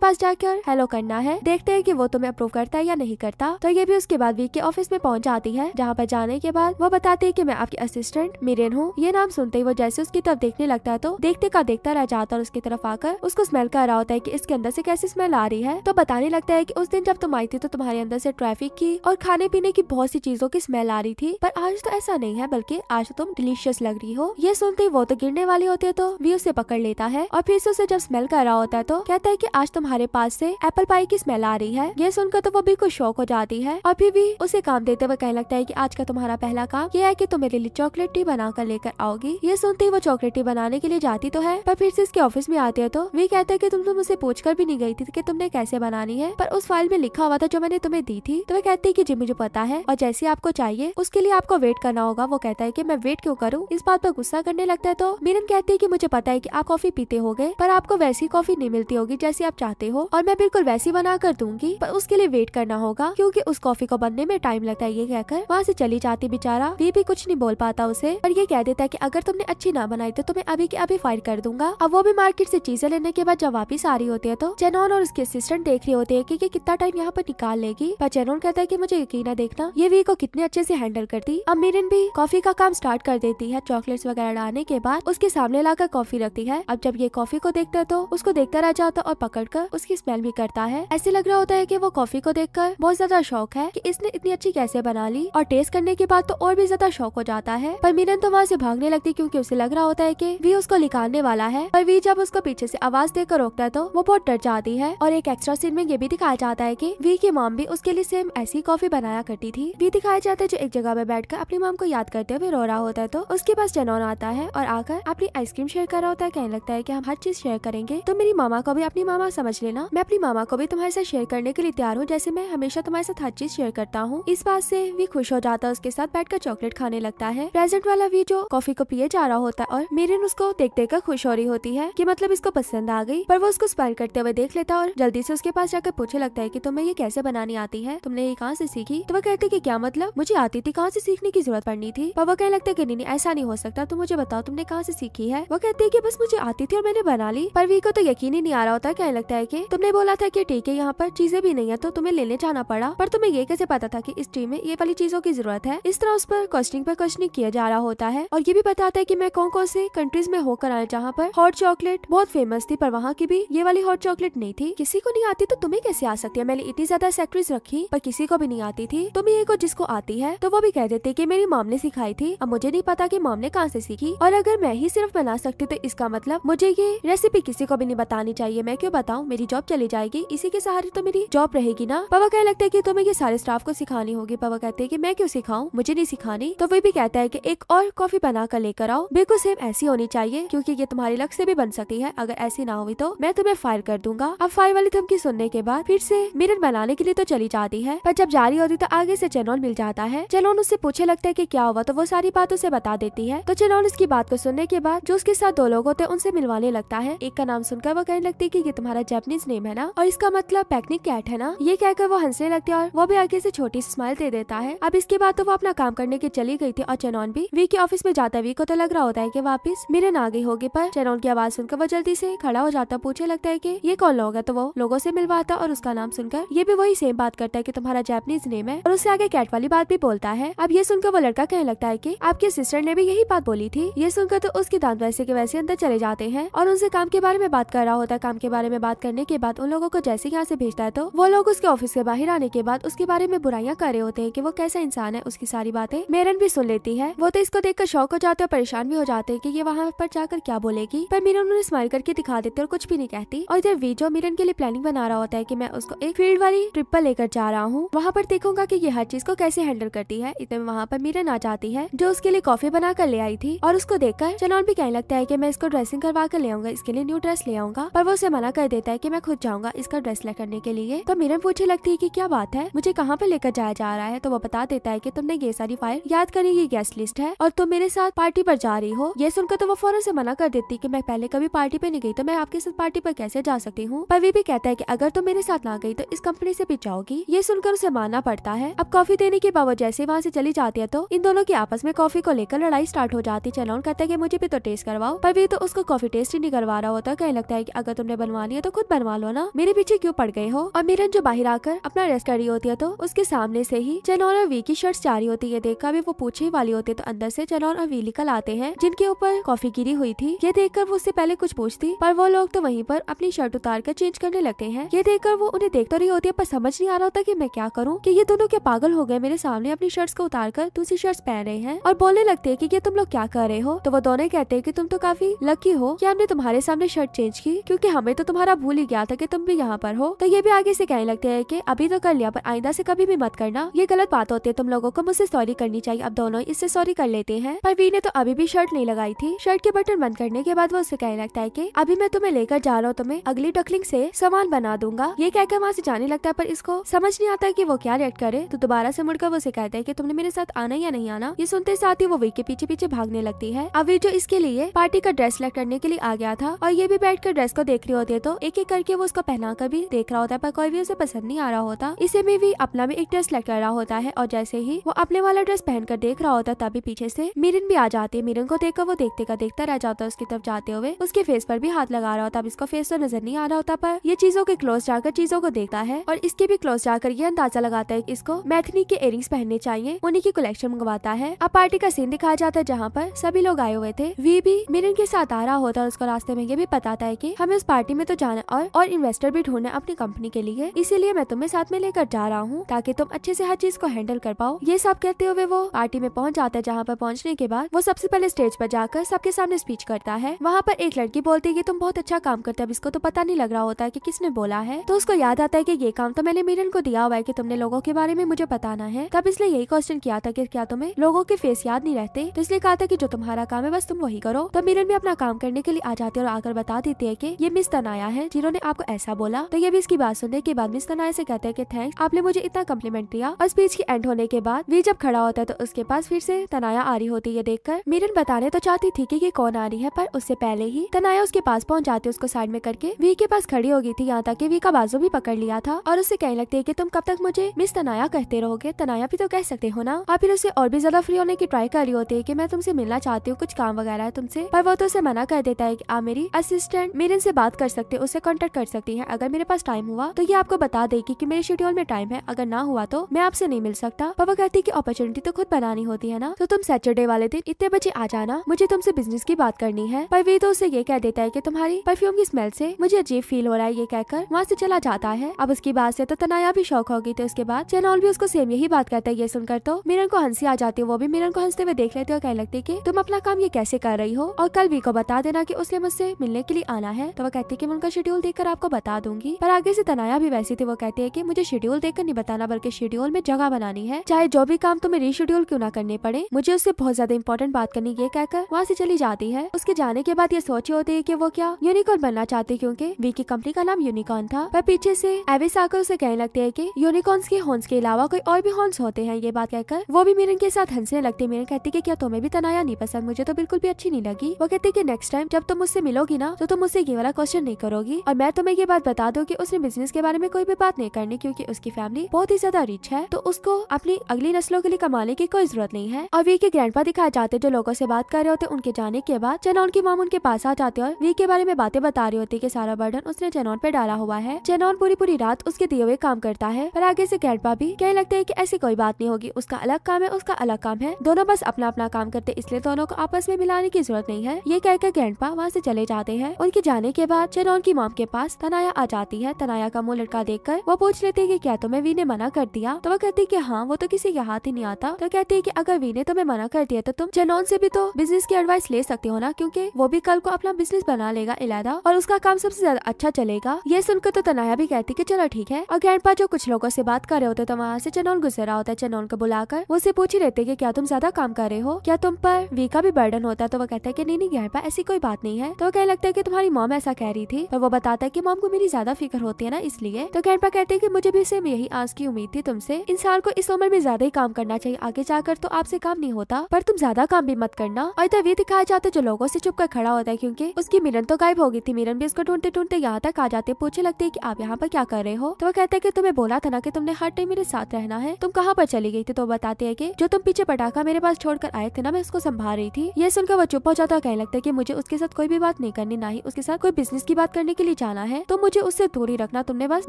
पास जाकर हेलो करना है देखते हैं कि वो तुम्हें अप्रूव करता है या नहीं करता तो ये भी उसके बाद वी के ऑफिस में पहुंच जाती है जहाँ पर जाने के बाद वो बताती है की मैं आपकी असिस्टेंट मिरेन हूँ ये नाम सुनते ही वो जैसे उसकी तरफ देखने लगता है तो देखते का देखता रह जाता और उसकी तरफ आकर उसको स्मेल कर रहा होता है की इसके अंदर से कैसी स्मेल आ रही है तो बताने लगता है की उस दिन जब तुम आई थी तो तुम्हारे अंदर से ट्रैफिक की और खाने पीने की बहुत सी चीजों की स्मेल आ रही थी पर आज तो ऐसा नहीं है बल्कि आज तो तुम डिलीशियस लग रही हो ये सुनते ही वो तो गिरने वाली होती है तो वी उसे पकड़ लेता है और फिर से उसे जब स्मेल कर रहा होता है तो कहता है की आज तुम्हारे पास से एप्पल पाई की स्मेल आ रही है ये सुनकर तो वो बिल्कुल शौक हो जाती है और फिर भी उसे काम देते हुए कहने लगता है की आज का तुम्हारा पहला काम ये है की तुम मेरे लिए चॉकलेट टी बनाकर लेकर आओगी ये सुनते ही वो चॉकलेट टी बनाने के लिए जाती तो है पर फिर से इसके ऑफिस में आती है तो वे कहते है की तुम तुम तो उसे पूछ भी नहीं गई थी की तुमने कैसे बनानी है पर उस फाइल में लिखा हुआ था जो मैंने तुम्हें दी थी तो वे कहती है की जी मुझे पता है और जैसे आपको चाहिए उसके लिए आपको वेट करना होगा वो कहता है की मैं वेट क्यों करूँ इस बात पर गुस्सा करने लगता है तो मीरन कहती है की मुझे पता है की आप कॉफी पीते हो गए पर आपको वैसी कॉफी नहीं मिलती होगी जैसी आप चाहते हो और मैं बिल्कुल वैसी बना कर दूंगी पर उसके लिए वेट करना होगा क्योंकि उस कॉफी को बनने में टाइम लगता है ये कहकर वहाँ से चली जाती बेचारा वे भी कुछ नहीं बोल पाता उसे पर ये कह देता है की अगर तुमने अच्छी ना बनाई तो तुम्हें अभी की अभी फायर कर दूंगा अब वो भी मार्केट ऐसी चीजें लेने के बाद जब वापिस आ रही होती है तो चेनोन और उसके असिस्टेंट देख रही होते है की कितना टाइम यहाँ पर निकाल लेगी पर चेनोन कहता है की मुझे यकीन है देखना ये वी को कितने अच्छे से हैंडल करती अब मीरन भी कॉफी का काम स्टार्ट कर देती है चॉकलेट्स वगैरह डालने के बाद उसके सामने लाकर कॉफी रखती है अब जब ये कॉफी को को देखता तो उसको देखता रह जाता और पकड़ कर उसकी स्मेल भी करता है ऐसे लग रहा होता है की वो कॉफी को देख कर बहुत ज्यादा शौक है की इसने इतनी अच्छी कैसे बना ली और टेस्ट करने के बाद तो और भी ज्यादा शौक हो जाता है पर मीनन तो वहाँ से भागने लगती क्यूँकी उसे लग रहा होता है की वी उसको निकालने वाला है पर वी जब उसको पीछे ऐसी आवाज देकर रोकता है तो वो बहुत डर जाती है और एक एक्स्ट्रा सीन में ये भी दिखाया जाता है की वी की मॉम भी उसके लिए सेम ऐसी कॉफी बनाया करती थी वी दिखाया जाता है जो एक जगह बैठ कर अपनी मॉम को याद करते हुए रो रहा होता है तो उसके पास जनौन आता है और आकर अपनी आइसक्रीम शेयर कर रहा होता है कहने लगता है की हम हर चीज शेयर करेंगे तो मेरी मामा को भी अपनी मामा समझ लेना मैं अपनी मामा को भी तुम्हारे साथ शेयर करने के लिए तैयार हूँ जैसे मैं हमेशा तुम्हारे साथ हर चीज शेयर करता हूँ इस बात से भी खुश हो जाता है उसके साथ बैठ चॉकलेट खाने लगता है प्रेजेंट वाला वीडियो जो कॉफी को पिए जा रहा होता है और मेरिन उसको देख देख कर खुश हो रही होती है की मतलब इसको पसंद आ गई पर वो उसको स्पाइल करते हुए देख लेता और जल्दी से उसके पास जाकर पूछे लगता है की तुम्हें ये कैसे बनानी आती है तुमने ये कहाँ से सीखी तो वह कहते की क्या मतलब मुझे आती थी कहाँ से सीखने की जरूरत पड़नी थी पर वो कहने लगता है की नहीं ऐसा नहीं हो सकता तुम तो मुझे बताओ तुमने कहाँ से सीखी है वो कहती है की बस मुझे आती थी और मैंने बना पर वी को तो यकीन ही नहीं आ रहा होता कहने लगता है की तुमने बोला था की ठीक है यहाँ पर चीजें भी नहीं है तो तुम्हें लेने जाना पड़ा पर तुम्हें ये कैसे पता था की इस टीम में ये वाली चीजों की जरूरत है इस तरह उस पर क्वेश्चनिंग पर क्वेश्चनिंग किया जा रहा होता है और ये भी बताता है की मैं कौन कौन से कंट्रीज में होकर आया जहाँ पर हॉट चॉकलेट बहुत फेमस थी पर वहाँ की भी ये वाली हॉट चॉकलेट नहीं थी किसी को नहीं आती तो तुम्हें कैसे आ सकती है मैंने इतनी ज्यादा सेक्ट्रीज रखी पर किसी को भी नहीं आती थी तुम्हें एक को जिसको आती है तो वो भी कह देती की मेरी माम ने सिखाई थी अब मुझे नहीं पता की माम ने कहाँ से सीखी और अगर मैं ही सिर्फ बना सकती तो इसका मतलब मुझे ये रेसिपी किसी को भी नहीं बतानी चाहिए मैं क्यों बताऊँ मेरी जॉब चली जाएगी इसी के सहारे तो मेरी जॉब रहेगी ना पवा कहने लगता है की तुम्हें ये सारे स्टाफ को सिखानी होगी पवा कहते हैं की मैं क्यों सिखाऊँ मुझे नहीं सिखानी तो वे भी कहता है की एक और कॉफी बना कर लेकर आओ बिल्कुल सेम ऐसी होनी चाहिए क्यूँकी ये तुम्हारे लक से भी बन सकती है अगर ऐसी ना हुई तो मैं तुम्हें फायर कर दूंगा अब फायर वाली धमकी सुनने के बाद फिर से मिरर बनाने के लिए तो चली जाती है पर जब जा रही होती तो आगे से चेनोन मिल जाता है चेनोन उससे पूछे लगता है की क्या हुआ तो वो सारी बात उसे बता देती है तो चेनोन उसकी बात को सुनने के बाद जो उसके साथ दो लोग होते हैं उनसे मिलवाने लगता है है एक का नाम सुनकर वो कहने लगती है की ये तुम्हारा जैपनीज नेम है ना और इसका मतलब पैकनिक कैट है ना ये कहकर वो हंसने लगती है और वो भी आगे से छोटी स्माइल दे देता है अब इसके बाद तो वो अपना काम करने के चली गई थी और चेनोन भी वी के ऑफिस में जाता वी को तो लग रहा होता है की वापिस मेरे ना गई होगी पर चेनोन की आवाज सुनकर वो जल्दी से खड़ा हो जाता पूछे लगता है की ये कौन लोग है तो वो लोगों से मिलवाता और उसका नाम सुनकर ये भी वही सेम बात करता है की तुम्हारा जैपनीज नेम है और उससे आगे कैट वाली बात भी बोलता है अब ये सुनकर वो लड़का कहने लगता है की आपके सिस्टर ने भी यही बात बोली थी ये सुनकर तो उसके दांत वैसे के वैसे अंदर चले जाते हैं और उनसे से काम के बारे में बात कर रहा होता है काम के बारे में बात करने के बाद उन लोगों को जैसे यहाँ से भेजता है तो वो लोग उसके ऑफिस के बाहर आने के बाद उसके बारे में बुराइयां कर रहे होते हैं की वो कैसा इंसान है उसकी सारी बातें मेरन भी सुन लेती है वो तो इसको देखकर शौक हो जाते और परेशान भी हो जाते हैं की ये वहाँ पर जाकर क्या बोलेगी पर मीरन उन्हें स्माइल करके दिखा देते और कुछ भी नहीं कहती और इधर वीजो मीरन के लिए प्लानिंग बना रहा होता है की मैं उसको एक फील्ड वाली ट्रिप पर लेकर जा रहा हूँ वहाँ पर देखूंगा की ये हर चीज को कैसे हैंडल करती है इतने वहाँ पर मीरन आ जाती है जो उसके लिए कॉफी बना ले आई थी और उसको देखकर चनौन भी कहने लगता है की मैं इसको ड्रेसिंग करवा कर ले आऊंगा इसके लिए न्यू ड्रेस ले आऊंगा पर वो उसे मना कर देता है की मैं खुद जाऊंगा इसका ड्रेस ले करने के लिए तो मीरन पूछे लगती है की क्या बात है मुझे कहाँ पे लेकर जाया जा रहा है तो वो बता देता है की तुमने ये सारी फाइल याद करी ये गेस्ट लिस्ट है और तुम मेरे साथ पार्टी पर जा रही हो ये सुनकर तो वो फौरन से मना कर देती की मैं पहले कभी पार्टी पे नहीं गई तो मैं आपके साथ पार्टी पर कैसे जा सकती हूँ पर वे भी कहता है की अगर तुम मेरे साथ ना गई तो इस कंपनी ऐसी भी जाओगी ये सुनकर उसे मानना पड़ता है अब कॉफी देने के बाबा जैसे वहाँ ऐसी चली जाती है तो इन दोनों की आपस में कॉफी को लेकर लड़ाई स्टार्ट हो जाती है चलो कहते हैं मुझे भी तो टेस्ट करवाओ पर भी तो उसको कॉफी टेस्ट ही नहीं करवा बनवा रहा होता है लगता है की अगर तुमने बनवा लिया तो खुद बनवा लो ना मेरे पीछे क्यों पड़ गए हो और मिरन जो बाहर आकर अपना रेस्ट कर रही होती है तो उसके सामने से ही चनौर और वी की शर्ट जा रही होती है देखकर भी वो पूछे वाली होती है तो अंदर से चनौर और वी निकल आते हैं जिनके ऊपर कॉफी गिरी हुई थी ये देख वो उससे पहले कुछ पूछती पर वो लोग तो वही पर अपनी शर्ट उतार कर चेंज करने लगते है ये देख वो उन्हें देख तो रही होती है पर समझ नहीं आ रहा होता की मैं क्या करूँ की ये दोनों क्या पागल हो गए मेरे सामने अपनी शर्ट को उतार कर दूसरी शर्ट पहन रहे हैं और बोलने लगते है की ये तुम लोग क्या कर रहे हो तो वो दोनों कहते हैं की तुम तो काफी लकी हो कि हमने तुम्हारे हमारे सामने शर्ट चेंज की क्योंकि हमें तो तुम्हारा भूल ही गया था कि तुम भी यहाँ पर हो तो ये भी आगे से कहने लगते हैं कि अभी तो कर लिया पर आईदा से कभी भी मत करना ये गलत बात होती है तुम लोगों को मुझसे सॉरी करनी चाहिए अब दोनों इससे सॉरी कर लेते हैं पर वी ने तो अभी भी शर्ट नहीं लगाई थी शर्ट के बटन बंद करने के बाद वो उससे कहने लगता है की अभी मैं तुम्हें लेकर जा रहा हूँ तुम्हें अगली टकलिंग से सामान बना दूंगा ये कहकर वहाँ से जाने लगता है पर इसको समझ नहीं आता की वो क्या रेक्ट करे तो दोबारा से मुड़कर वो उसे कहते हैं की तुमने मेरे साथ आना या नहीं आना ये सुनते साथ ही वो वी के पीछे पीछे भागने लगती है अभी जो इसके लिए पार्टी का ड्रेस सेलेक्ट करने के लिए आ गया था था और ये भी बैठ कर ड्रेस को देख रही होती है तो एक एक करके वो उसको पहना कर भी देख रहा होता है पर कोई भी उसे पसंद नहीं आ रहा होता इसे में भी अपना भी एक ड्रेस लेकर रहा होता है और जैसे ही वो अपने वाला ड्रेस पहनकर देख रहा होता है तभी पीछे से मिरन भी आ जाती है मिरन को देखकर वो देखते का देखता रह जाता है उसकी तरफ जाते हुए उसके फेस पर भी हाथ लगा रहा होता अब इसको फेस तो नजर नहीं आ रहा होता पर ये चीजों के क्लोज जाकर चीजों को देखता है और इसके भी क्लोज जाकर ये अंदाजा लगाता है इसको मैथनी के एयरिंग्स पहनने चाहिए उन्हीं की कलेक्शन मंगवाता है अब पार्टी का सीन दिखाया जाता है जहाँ पर सभी लोग आए हुए थे वी भी मिरन के साथ आ रहा होता है उसको रास्ते में तुम्हें ये भी बताता है की हमें उस पार्टी में तो जाना और और इन्वेस्टर भी ढूंढना अपनी कंपनी के लिए इसीलिए मैं तुम्हें साथ में लेकर जा रहा हूँ ताकि तुम अच्छे से हर चीज को हैंडल कर पाओ ये सब कहते हुए वो पार्टी में पहुँच जाता है जहाँ पर पहुँचने के बाद वो सबसे पहले स्टेज पर जाकर सबके सामने स्पीच करता है वहाँ पर एक लड़की बोलती है कि तुम बहुत अच्छा काम करते हो इसको तो पता नहीं लग रहा होता है कि किसने बोला है तो उसको याद आता है कि ये काम तो मैंने मीरन को दिया हुआ है कि तुमने लोगों के बारे में मुझे बताना है तब इसलिए यही क्वेश्चन किया था कि क्या तुम्हें लोगों के फेस याद नहीं रहते तो इसलिए कहा था कि जो तुम्हारा काम है बस तुम वही करो तो मीरन भी अपना काम करने के लिए आ जाती और आकर बता देती है की ये मिस तनाया है जिन्होंने आपको ऐसा बोला तो ये भी इसकी बात सुनने के बाद मिस तनाया से कहते हैं कि थैंक्स आपने मुझे इतना कम्प्लीमेंट दिया और स्पीच की एंड होने के बाद वी जब खड़ा होता है तो उसके पास फिर से तनाया आ रही होती है देख कर मीरन बताने तो चाहती थी की ये कौन आ रही है पर उससे पहले ही तनाया उसके पास पहुँच जाती है उसको साइड में करके वी के पास खड़ी हो गई थी यहाँ तक की वी का बाजू भी पकड़ लिया था और उससे कहने लगती है की तुम कब तक मुझे मिस तनाया कहते रहोगे तनाया भी तो कह सकते हो ना और फिर उसे और भी ज्यादा फ्री होने की ट्राई कर रही होती है की मैं तुमसे मिलना चाहती हूँ कुछ काम वगैरह है तुमसे पर वो तो उसे मना कर देता है की आप मेरी मेरी असिस्टेंट मेरे से बात कर सकते हैं उसे कॉन्टेक्ट कर सकती है अगर मेरे पास टाइम हुआ तो ये आपको बता देगी की मेरे शेड्यूल में टाइम है अगर ना हुआ तो मैं आपसे नहीं मिल सकता पापा कहती की अपॉर्चुनिटी तो खुद बनानी होती है ना तो तुम सैटरडे वाले दिन इतने बजे आ जाना मुझे तुमसे बिजनेस की बात करनी है पर वे तो उसे ये कह देता है की तुम्हारी परफ्यूम की स्मेल से मुझे अजीब फील हो रहा है ये कहकर वहाँ से चला जाता है अब उसकी बात से तो तनाया भी शौक होगी तो उसके बाद चेनौल भी उसको सेम यही बात करता है ये सुनकर तो मिरन को हंसी आ जाती है वो भी मिरन को हंसते हुए देख लेते और कहने लगती है की तुम अपना काम ये कैसे कर रही हो और कल वी को बता देना की उसने मुझसे से मिलने के लिए आना है तो वो कहती है की मैं उनका शेड्यूल देखकर आपको बता दूंगी पर आगे से तनाया भी वैसी थी वो कहती है की मुझे शेड्यूल देखकर नहीं बताना बल्कि शेड्यूल में जगह बनानी है चाहे जो भी काम तुम्हें रीशेड्यूल क्यों ना करने पड़े मुझे उससे बहुत ज्यादा इंपॉर्टेंट बात करनी ये कहकर वहाँ से चली जाती है उसके जाने के बाद ये सोची होती है की वो क्या यूनिकॉर्न बनना चाहती क्यूँकी वी की कंपनी का नाम यूनिकॉर्न था पर पीछे से एविस आकर उसे कहने लगते है की यूनिकॉर्न के हॉन्स के अलावा कोई और भी हॉन्स होते हैं ये बात कहकर वो भी मेरे के साथ हंसने लगती है मेरन कहती है की क्या तुम्हें भी तनाया नहीं पसंद मुझे तो बिल्कुल भी अच्छी नहीं लगी वो कहती है की नेक्स्ट टाइम जब तुम उससे मिलोगी ना तो तुम उससे ये वाला क्वेश्चन नहीं करोगी और मैं तुम्हें ये बात बता दूँ की उसने बिजनेस के बारे में कोई भी बात नहीं करनी क्यूँकी उसकी फैमिली बहुत ही ज्यादा रिच है तो उसको अपनी अगली नस्लों के लिए कमाने की कोई जरूरत नहीं है और वी के ग्रैंड दिखाए जाते जो लोगों से बात कर रहे होते उनके जाने के बाद चेनौन की माम उनके पास आ जाते और वी के बारे में बातें बता रही होती की सारा बर्डन उसने चेनौन पे डाला हुआ है चेनौन पूरी पूरी रात उसके दिए हुए काम करता है पर आगे से ग्रैंड भी कहने लगते है की ऐसी कोई बात नहीं होगी उसका अलग काम है उसका अलग काम है दोनों बस अपना अपना काम करते इसलिए दोनों को आपस में मिलाने की जरूरत नहीं है ये कहकर पा वहाँ ऐसी चले चले जाते हैं उनके जाने के बाद चेरोन की मॉम के पास तनाया आ जाती है तनाया का मुंह लड़का देख कर वो पूछ लेती है की क्या तुम्हें वी ने मना कर दिया तो वो कहती है की हाँ वो तो किसी के हाथ ही नहीं आता तो कहती है की अगर वी ने तुम्हें मना कर दिया तो तुम चेरोन से भी तो बिजनेस की एडवाइस ले सकते हो ना क्यूँकी वो भी कल को अपना बिजनेस बना लेगा इलादा और उसका काम सबसे ज्यादा अच्छा चलेगा ये सुनकर तो तनाया भी कहती की चलो ठीक है और ग्रैंड जो कुछ लोगों से बात कर रहे होते तो वहाँ से चनौन गुजर रहा होता है चनौन को बुलाकर वो उसे पूछ ही रहते कि क्या तुम ज्यादा काम कर रहे हो क्या तुम पर वी का भी बर्डन होता है तो वो कहता है कि नहीं नहीं ग्रैंड ऐसी कोई बात नहीं है तो तो कहने लगता है की तुम्हारी मॉम ऐसा कह रही थी पर वो बताता है की मॉम को मेरी ज्यादा फिक्र होती है ना इसलिए तो कैंपा कहते हैं की मुझे भी सेम यही आज की उम्मीद थी तुमसे इंसान को इस उम्र में ज्यादा ही काम करना चाहिए आगे जाकर तो आपसे काम नहीं होता पर तुम ज्यादा काम भी मत करना और तब ये दिखाया जाता जो लोगों से चुप कर खड़ा होता है क्योंकि उसकी मिलन तो गायब हो गई थी मिलन भी उसको ढूंढते ढूंढते यहाँ तक आ जाते पूछे लगते है की आप यहाँ पर क्या कर रहे हो तो वो कहते हैं की तुम्हें बोला था ना की तुमने हर टाइम मेरे साथ रहना है तुम कहाँ पर चली गई थी तो बताते है की जो तुम पीछे पटाखा मेरे पास छोड़कर आए थे ना मैं उसको संभाल रही थी ये सुनकर वो चुप हो जाता कहने लगता है की मुझे उसके साथ कोई भी बात नहीं करनी ना ही उसके साथ कोई बिजनेस की बात करने के लिए जाना है तो मुझे उससे दूर ही रखना तुमने बस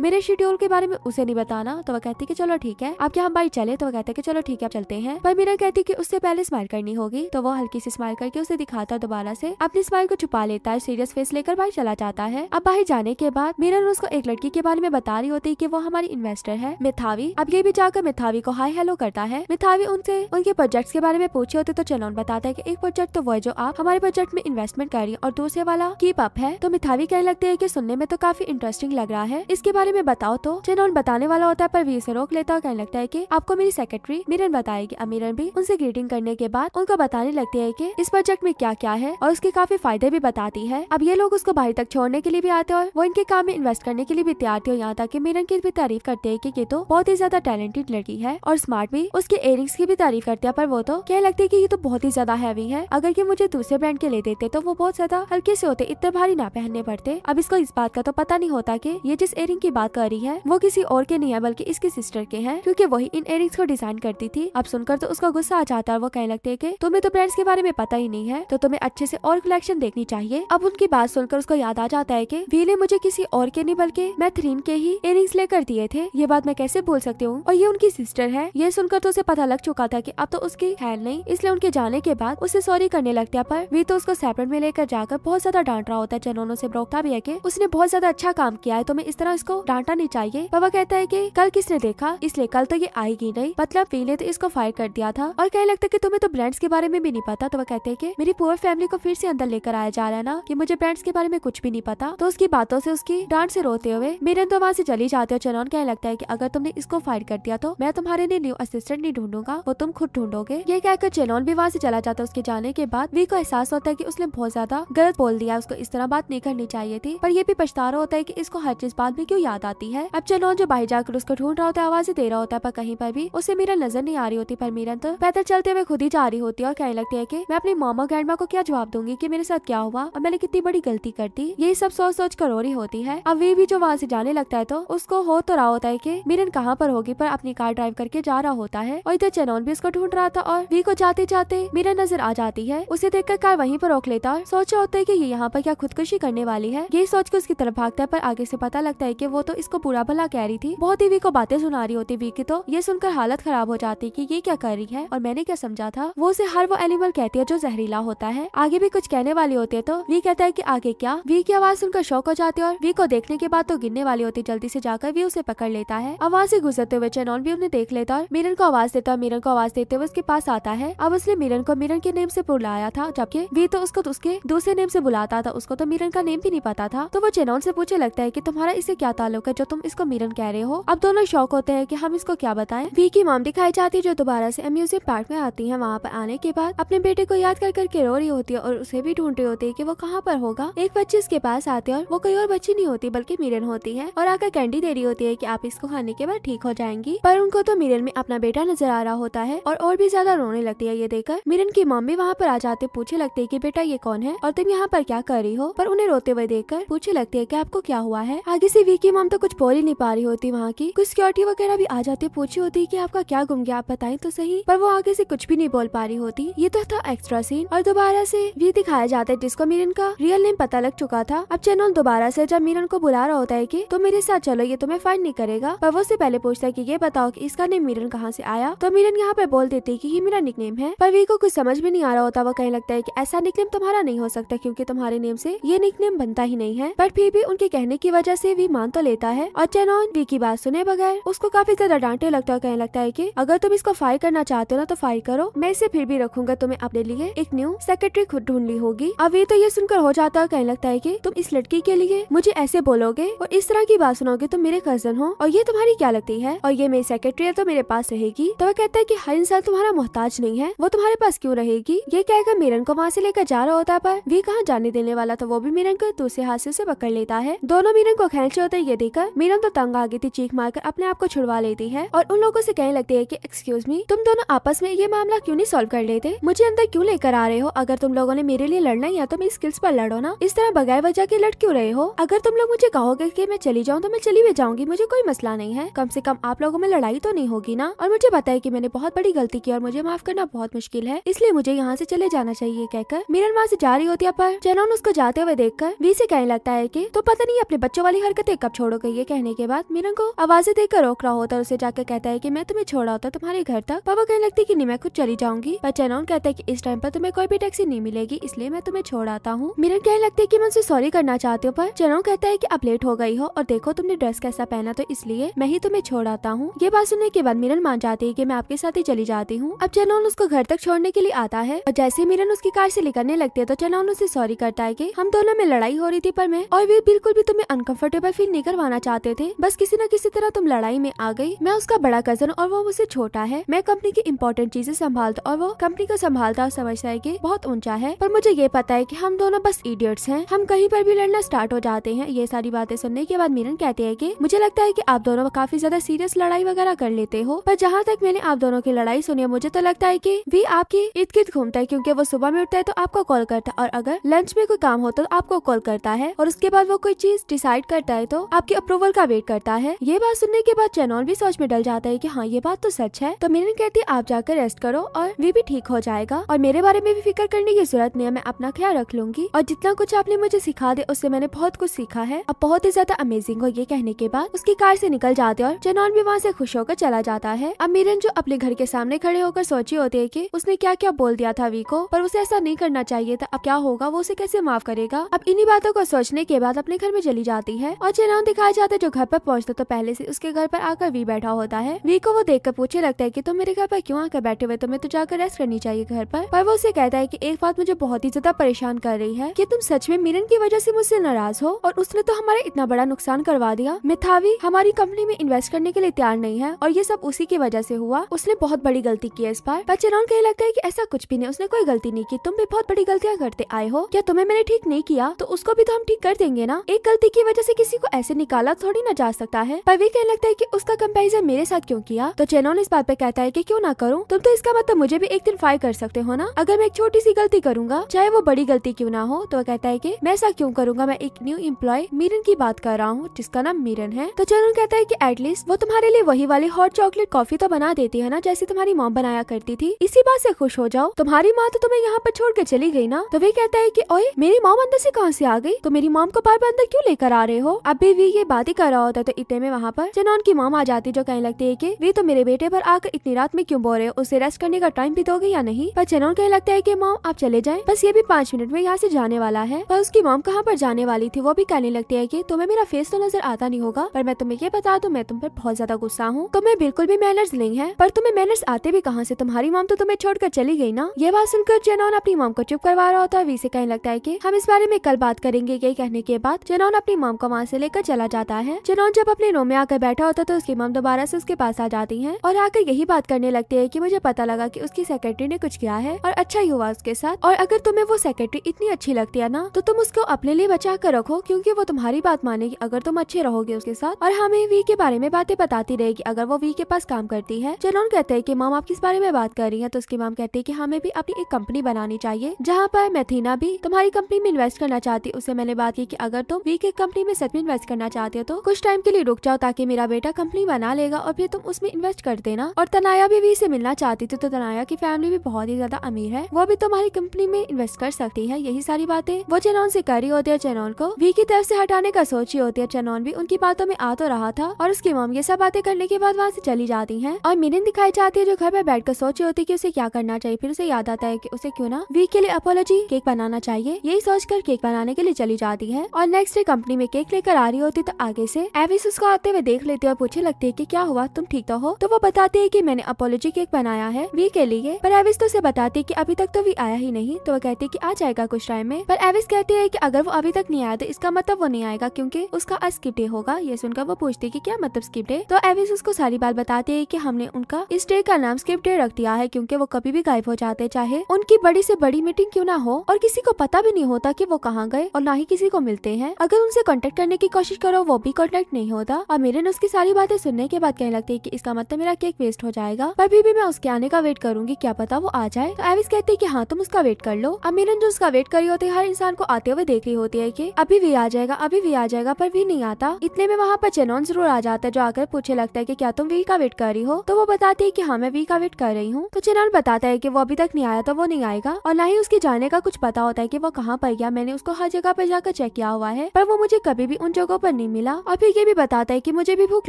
मेरे शेड्यूल के बारे में उसे नहीं बताना तो वह कहती की चलो ठीक है आप हम भाई चले तो वह कहते हैं चलो ठीक है चलते हैं पर मीरा कहती की उससे पहले स्माइल करनी होगी तो वो हल्की सी स्माइल करके उसे दिखाता दोबारा से अपनी स्माइल को छुपा लेता है सीरियस फेस लेकर भाई चला जाता है अब बाहर जाने के बाद रोज उसको एक लड़की के बारे में बता रही होती है की वो हमारी इन्वेस्टर है मिथावी अब ये भी जाकर मिथावी को हाई हेलो करता है मिथावी उनसे उनके प्रोजेक्ट के बारे में पूछे होते तो चलो बताता है की एक प्रोजेक्ट तो वो है जो आप हमारे प्रोजेक्ट में इन्वेस्टमेंट कर रही है और दूसरे नीचे वाला कीप अप है तो मिथावी कहने लगते है की सुनने में तो काफी इंटरेस्टिंग लग रहा है इसके बारे में बताओ तो चेनोन बताने वाला होता है पर वी उसे रोक लेता और कहने लगता है की आपको मेरी सेक्रेटरी मिरन बताएगी अमीरन भी उनसे ग्रीटिंग करने के बाद उनको बताने लगते है की इस प्रोजेक्ट में क्या क्या है और उसके काफी फायदे भी बताती है अब ये लोग उसको बाहर तक छोड़ने के लिए भी आते हैं और वो इनके काम में इन्वेस्ट करने के लिए भी तैयार थे और यहाँ तक की मिरन की भी तारीफ करते हैं की ये तो बहुत ही ज्यादा टैलेंटेड लड़की है और स्मार्ट भी उसके एयरिंग्स की भी तारीफ करते हैं पर वो तो कहने लगती है की ये तो बहुत ही ज्यादा हैवी है अगर ये मुझे दूसरे ब्रांड के ले देते तो वो बहुत ज्यादा हल्के तरीके से होते इतने भारी ना पहनने पड़ते अब इसको इस बात का तो पता नहीं होता की ये जिस एयरिंग की बात कर रही है वो किसी और के नहीं है बल्कि इसकी सिस्टर के है क्यूँकी वही इन एयरिंग्स को डिजाइन करती थी अब सुनकर तो उसका गुस्सा आ जाता है वो कहने लगते है की तुम्हें तो ब्रांड्स के बारे में पता ही नहीं है तो तुम्हें अच्छे से और कलेक्शन देखनी चाहिए अब उनकी बात सुनकर उसको याद आ जाता है की वीले मुझे किसी और के नहीं बल्कि मैं थ्रीन के ही एयरिंग्स लेकर दिए थे ये बात मैं कैसे बोल सकती हूँ और ये उनकी सिस्टर है ये सुनकर तो उसे पता लग चुका था की अब तो उसकी ख्याल नहीं इसलिए उनके जाने के बाद उसे सॉरी करने लगता पर वी तो उसको सेपरेट में लेकर जाकर बहुत बहुत ज्यादा डांट रहा होता है चैनोनो से ब्रोकता भी है की उसने बहुत ज्यादा अच्छा काम किया है तो मैं इस तरह इसको डांटा नहीं चाहिए बाबा कहता है की कल किसने देखा इसलिए कल तो ये आएगी नहीं मतलब वी ने तो इसको फायर कर दिया था और कहने लगता है की तुम्हें तो ब्रांड्स के बारे में भी नहीं पता तो वह कहते हैं की मेरी पुअर फैमिली को फिर से अंदर लेकर आया जा रहा है ना की मुझे ब्रांड्स के बारे में कुछ भी नहीं पता तो उसकी बातों से उसकी डांट से रोते हुए मेरे तो वहाँ से चली जाते हो चेनोन कहने लगता है की अगर तुमने इसको फायर कर दिया तो मैं तुम्हारे लिए न्यू असिस्टेंट नहीं ढूंढूंगा वो तुम खुद ढूंढोगे ये कहकर चेनोन भी वहाँ से चला जाता है उसके जाने के बाद वी को एहसास होता है की उसने बहुत ज्यादा गलत बोल दिया उसको इस तरह बात नहीं करनी चाहिए थी पर ये भी पछता रहा होता है की इसको हर चीज बाद में क्यूँ याद आती है अब चलो जो भाई जाकर उसको ढूंढ रहा होता है आवाज दे रहा होता है पर कहीं पर भी उसे मीरा नजर नहीं आ रही होती पर मीरा तो पैदल चलते हुए खुद ही जा रही होती है और कहने लगती है की मैं अपनी मामा ग्रैंडमा को क्या जवाब दूंगी की मेरे साथ क्या हुआ और मैंने कितनी बड़ी गलती कर दी यही सब सोच सोच कर रही होती है अब वे भी जो वहाँ से जाने लगता है तो उसको हो तो रहा होता है की मीरन कहाँ पर होगी पर अपनी कार ड्राइव करके जा रहा होता है और इधर चनौन भी उसको ढूंढ रहा था और वी को जाते जाते मीरन नजर आ जाती है उसे देखकर कार वहीं पर रोक लेता सोचा होता है कि ये यहाँ पर क्या खुदकुशी करने वाली है ये सोच के उसकी तरफ भागता है पर आगे से पता लगता है कि वो तो इसको बुरा भला कह रही थी बहुत ही वी को बातें सुना रही होती वी की तो ये सुनकर हालत खराब हो जाती की ये क्या कर रही है और मैंने क्या समझा था वो उसे हर वो एनिमल कहती है जो जहरीला होता है आगे भी कुछ कहने वाली होती है तो वी कहता है की आगे क्या वी की आवाज सुनकर शौक हो जाती है और वी को देखने के बाद तो गिरने वाली होती जल्दी से जाकर वी उसे पकड़ लेता है आवाज से गुजरते हुए चैनॉन भी उन्हें देख लेता और मिरन को आवाज देता और मिरन को आवाज देते हुए उसके पास आता है अब उसने मिरन को मिरन के नेम से बुलाया था जबकि वी तो उसको उसके दूसरे नेम से से बुलाता था उसको तो मीरन का नेम भी नहीं पता था तो वो जेनॉन से पूछे लगता है की तुम्हारा इसे क्या ताल्लुक है जो तुम इसको मीरन कह रहे हो अब दोनों शौक होते हैं की हम इसको क्या बताए वी की माम दिखाई जाती है जो दोबारा ऐसी अम्यूजियम पार्क में आती है वहाँ पर आने के बाद अपने बेटे को याद कर करके रो रही होती है और उसे भी ढूंढ रही होती है की वो कहाँ पर होगा एक बच्चे इसके पास आते और वो कोई और बच्ची नहीं होती बल्कि मीरन होती है और आकर कैंडी दे रही होती है की आप इसको खाने के बाद ठीक हो जाएंगी पर उनको तो मीरन में अपना बेटा नजर आ रहा होता है और भी ज्यादा रोने लगती है ये देखकर मिरन की भी वहाँ पर आ जाते पूछे लगती है की बेटा ये कौन है और तुम यहाँ पर क्या कर रही हो पर उन्हें रोते हुए देखकर पूछे लगती है कि आपको क्या हुआ है आगे से वी की मम तो कुछ बोल ही नहीं पा रही होती वहाँ की कुछ सिक्योरिटी वगैरह भी आ जाती पूछी होती की आपका क्या गुम गया आप बताए तो सही पर वो आगे से कुछ भी नहीं बोल पा रही होती ये तो था एक्स्ट्रा सीन और दोबारा से वी दिखाया जाता है जिसको मीरन का रियल नेम पता लग चुका था अब चैनल दोबारा से जब मीरन को बुला रहा होता है की तो मेरे साथ चलो ये तुम्हें फाइन नहीं करेगा पर वो से पहले पूछता है की ये बताओ की इसका नेम मीरन कहाँ से आया तो मीरन यहाँ पे बोल देती है की ये मेरा निकनेम है पर वी को कुछ समझ भी नहीं आ रहा होता वो कहने लगता है की ऐसा निकनेम तुम्हारा नहीं हो सकता क्यूँकी के तुम्हारे नेम से ये निक नेम बनता ही नहीं है पर फिर भी उनके कहने की वजह से वी मान तो लेता है और चेनॉन वी की बात सुने बगैर उसको काफी ज्यादा डांटे लगता है कहने लगता है की अगर तुम इसको फाइल करना चाहते हो ना तो फाइल करो मैं इसे फिर भी रखूंगा तुम्हें अपने लिए एक न्यू सेक्रेटरी खुद ढूंढ ली होगी अब ये तो ये सुनकर हो जाता है कहने लगता है की तुम इस लड़की के लिए मुझे ऐसे बोलोगे और इस तरह की बात सुनोगे तुम मेरे कजन हो और ये तुम्हारी क्या लगती है और ये मेरी सेक्रेटरी है तो मेरे पास रहेगी तो वह कहता है की हर इंसान तुम्हारा मोहताज नहीं है वो तुम्हारे पास क्यूँ रहेगी ये कहकर मेरन को वहाँ ऐसी लेकर जा रहा होता पर वी कहाँ जाने देने वाला था तो वो भी मीरन को दूसरे हाथ से पकड़ लेता है दोनों मीरन को खेल होते ये देखकर मीरन तो तंग आ गई थी चीख मारकर अपने आप को छुड़वा लेती है और उन लोगों से कहने लगती है कि एक्सक्यूज मी तुम दोनों आपस में ये मामला क्यों नहीं सोल्व कर लेते मुझे अंदर क्यूँ लेकर आ रहे हो अगर तुम लोगों ने मेरे लिए लड़ना या तो मेरी स्किल्स आरोप लड़ो ना इस तरह बगैर वजह के लड़ क्यूँ रहे हो अगर तुम लोग मुझे कहोगे की मैं चली जाऊँ तो मैं चली भी जाऊंगी मुझे कोई मसला नहीं है कम ऐसी कम आप लोगों में लड़ाई तो नहीं होगी ना और मुझे पता है की मैंने बहुत बड़ी गलती की और मुझे माफ करना बहुत मुश्किल है इसलिए मुझे यहाँ से चले जाना चाहिए कहकर मीरन वहाँ से जा रही होती है पर जेनोन उसको जाते हुए देख कर वी से कहने लगता है की तो पता नहीं अपने बच्चों वाली हरकतें कब छोड़ोगे ये कहने के बाद मिलन को आवाजें देकर रोक रहा होता है उसे जाकर कहता है की मैं तुम्हें छोड़ा होता तुम्हारे घर तक पापा कहने लगती की नहीं मैं खुद चली जाऊंगी पर जेनोन कहता है की इस टाइम पर तुम्हें कोई भी टैक्सी नहीं मिलेगी इसलिए मैं तुम्हें छोड़ आता हूँ मिलन कहने लगती है की मैं उसे सॉरी करना चाहती हूँ पर जेनोन कहता है की अब लेट हो गई हो और देखो तुमने ड्रेस कैसा पहना तो इसलिए मैं ही तुम्हें छोड़ आता हूँ ये बात सुनने के बाद मिलन मान जाती है की मैं आपके साथ ही चली जाती हूँ अब जेलोन उसको घर तक छोड़ने के लिए आता है और जैसे मिलन उसकी कार से निकलने लगती है तो चेनोन उसे सॉरी सॉरी करता है की हम दोनों में लड़ाई हो रही थी पर मैं और वे बिल्कुल भी तुम्हें अनकंफर्टेबल फील नहीं करवाना चाहते थे बस किसी न किसी तरह तुम लड़ाई में आ गई मैं उसका बड़ा कजन और वो मुझसे छोटा है मैं कंपनी की इम्पोर्टेंट चीजें संभालता और वो कंपनी को संभालता और समझता है की बहुत ऊंचा है पर मुझे ये पता है की हम दोनों बस इडियट्स है हम कहीं पर भी लड़ना स्टार्ट हो जाते हैं ये सारी बातें सुनने के बाद मीरन कहते हैं की मुझे लगता है की आप दोनों काफी ज्यादा सीरियस लड़ाई वगैरह कर लेते हो पर जहाँ तक मैंने आप दोनों की लड़ाई सुनी है मुझे तो लगता है की वी आपकी इर्द गिर्द घूमता है क्यूँकी वो सुबह में उठता है तो आपको कॉल करता है और अगर लंच में कोई काम होता तो आपको कॉल करता है और उसके बाद वो कोई चीज डिसाइड करता है तो आपके अप्रूवल का वेट करता है ये बात सुनने के बाद चैनल भी सोच में डल जाता है की हाँ ये बात तो सच है तो मेरन कहती है आप जाकर रेस्ट करो और वे भी ठीक हो जाएगा और मेरे बारे में भी फिक्र करने की जरूरत नहीं है मैं अपना ख्याल रख लूंगी और जितना कुछ आपने मुझे सिखा दे उससे मैंने बहुत कुछ सीखा है अब बहुत ही ज्यादा अमेजिंग हो ये कहने के बाद उसकी कार से निकल जाते और जनौन भी वहाँ से खुश होकर चला जाता है अब मीरन जो अपने घर के सामने खड़े होकर सोची होती है कि उसने क्या क्या बोल दिया था वी को पर उसे ऐसा नहीं करना चाहिए था अब क्या होगा वो उसे कैसे माफ करेगा अब इन्हीं बातों को सोचने के बाद अपने घर में चली जाती है और जेनान दिखाया जाता है जो घर पर पहुंचता तो पहले से उसके घर पर आकर वी बैठा होता है वी को वो देख कर पूछे लगता है की तुम मेरे घर पर क्यों आकर बैठे हुए तुम्हें तो जाकर रेस्ट करनी चाहिए घर पर पर वो उसे कहता है की एक बात मुझे बहुत ही ज्यादा परेशान कर रही है की तुम सच में मिरन की वजह से मुझसे नाराज हो और उसने तो हमारा इतना बड़ा नुकसान करवा दिया मिथावी हमारी कंपनी में इन्वेस्ट करने के लिए तैयार नहीं है और ये सब उसी की वजह से हुआ उसने बहुत बड़ी गलती की है इस बार पर चिरौन कहने लगता है कि ऐसा कुछ भी नहीं उसने कोई गलती नहीं की तुम भी बहुत बड़ी गलतियां करते आए हो क्या तुम्हें मैंने ठीक नहीं किया तो उसको भी तो हम ठीक कर देंगे ना एक गलती की वजह से किसी को ऐसे निकाला थोड़ी ना जा सकता है पर वी कहने लगता है कि उसका कंपेरिजन मेरे साथ क्यों किया तो चेनोन इस बात पे कहता है कि क्यों ना करूं तुम तो इसका मतलब मुझे भी एक दिन फायर कर सकते हो ना अगर मैं एक छोटी सी गलती करूंगा चाहे वो बड़ी गलती क्यों ना हो तो वो कहता है की मैं ऐसा क्यों करूंगा मैं एक न्यू इम्प्लॉय मीरन की बात कर रहा हूँ जिसका नाम मीरन है तो चेनोन कहता है की एटलीस्ट वो तुम्हारे लिए वही वाली हॉट चॉकलेट कॉफी तो बना देती है ना जैसे तुम्हारी मॉम बनाया करती थी इसी बात ऐसी खुश हो जाओ तुम्हारी माँ तो तुम्हें यहाँ पर छोड़ के चली गई ना तो वे कहता है की कि ओए मेरी माम अंदर से कहाँ से आ गई तो मेरी माम को बार बार अंदर क्यों लेकर आ रहे हो अभी भी ये बात ही कर रहा होता तो इतने में वहाँ पर चनौन की माम आ जाती जो कहने लगती है की वे तो मेरे बेटे पर आकर इतनी रात में क्यूँ बो रहे हो उसे रेस्ट करने का टाइम भी दोगे या नहीं पर चनौन कहने लगता है की माम आप चले जाए बस ये भी पाँच मिनट में यहाँ ऐसी जाने वाला है पर उसकी माम कहाँ पर जाने वाली थी वो भी कहने लगती है की तुम्हें मेरा फेस तो नजर आता नहीं होगा पर मैं तुम्हें ये बता दूँ मैं तुम पर बहुत ज्यादा गुस्सा हूँ तुम्हें बिल्कुल भी मैनर्स नहीं है पर तुम्हें मैनर्स आते भी कहाँ से तुम्हारी माम तो तुम्हें छोड़कर चली गई ना ये बात सुनकर चेनौन अपनी माम को चुप करवा रहा होता है वी से कहने लगता है की हम इस बारे में कल बात करेंगे ये कहने के बाद जनौन अपनी माम को वहाँ ऐसी लेकर चला जाता है जनौन जब अपने रूम में आकर बैठा होता तो उसकी माम दोबारा ऐसी उसके पास आ जाती है और आकर यही बात करने लगती है की मुझे पता लगा की उसकी सेक्रेटरी ने कुछ किया है और अच्छा ही हुआ उसके साथ और अगर तुम्हें वो सेक्रेटरी इतनी अच्छी लगती है ना तो तुम उसको अपने लिए बचा कर रखो क्योंकि वो तुम्हारी बात मानेगी अगर तुम अच्छे रहोगे उसके साथ और हमें वी के बारे में बातें बताती रहेगी अगर वो वी के पास काम करती है जनौन कहते हैं की माम आप किस बारे में बात कर रही है तो उसकी माम कहती है की हमें भी अपनी एक कंपनी बनानी चाहिए जहाँ पर मैथीना भी तुम्हारी कंपनी में इन्वेस्ट करना चाहती उससे मैंने बात की कि अगर तुम वी के कंपनी में सच में इन्वेस्ट करना चाहते हो तो कुछ टाइम के लिए रुक जाओ ताकि मेरा बेटा कंपनी बना लेगा और फिर तुम उसमें इन्वेस्ट कर देना और तनाया भी वी से मिलना चाहती थी तो तनाया की फैमिली भी बहुत ही ज्यादा अमीर है वो भी तुम्हारी कंपनी में इन्वेस्ट कर सकती है यही सारी बातें वो चेनौन से कर रही होती है चेनौन को वी की तरफ ऐसी हटाने का सोच ही होती है चेनौन भी उनकी बातों में आ तो रहा था और उसकी मॉम ये सब बातें करने के बाद वहाँ ऐसी चली जाती है और मीनिंग दिखाई जाती है जो घर पर बैठ कर सोच रही होती है की उसे क्या करना चाहिए फिर उसे याद आता है की उसे क्यों ना वी के लिए अपोलॉजी केक बनाना चाहिए चाहिए यही सोच कर केक बनाने के लिए चली जाती है और नेक्स्ट डे कंपनी में केक लेकर आ रही होती तो आगे से एविस उसको आते हुए देख लेती है और पूछे लगती है की क्या हुआ तुम ठीक तो हो तो वो बताती है की मैंने अपोलोजी केक बनाया है वी के लिए पर एविस तो उसे बताती है की अभी तक तो वी आया ही नहीं तो वो कहती है की आ जाएगा कुछ टाइम में पर एविस कहती है की अगर वो अभी तक नहीं आया तो इसका मतलब वो नहीं आएगा क्यूँकी उसका अस्किप डे होगा ये सुनकर वो पूछती है की क्या मतलब स्किप डे तो एविस उसको सारी बात बताती है की हमने उनका इस डे का नाम स्किप डे रख दिया है क्यूँकी वो कभी भी गायब हो जाते चाहे उनकी बड़ी से बड़ी मीटिंग क्यों ना हो और किसी को पता भी नहीं होता कि वो कहाँ गए और ना ही किसी को मिलते हैं अगर उनसे कांटेक्ट करने की कोशिश करो वो भी कांटेक्ट नहीं होता और मेरे उसकी सारी बातें सुनने के बाद कहने लगती है की इसका मतलब मेरा केक वेस्ट हो जाएगा पर भी, भी मैं उसके आने का वेट करूंगी क्या पता वो आ जाए तो एविस कहती है की हाँ तुम उसका वेट कर लो अब जो उसका वेट कर रही होती है हर इंसान को आते हुए देख रही होती है की अभी भी आ जाएगा अभी भी आ जाएगा पर भी नहीं आता इतने में वहाँ पर चेनोन जरूर आ जाता है जो आकर पूछे लगता है की क्या तुम वी का वेट कर रही हो तो वो बताती है की हाँ मैं वी का वेट कर रही हूँ तो चेनोन बताता है की वो अभी तक नहीं आया तो वो नहीं आएगा और ना ही उसके जाने का कुछ पता होता है कि वो कहाँ पर गया मैंने उसको हर जगह पर जाकर चेक किया हुआ है पर वो मुझे कभी भी उन जगहों पर नहीं मिला और फिर ये भी बताता है की मुझे भी भूख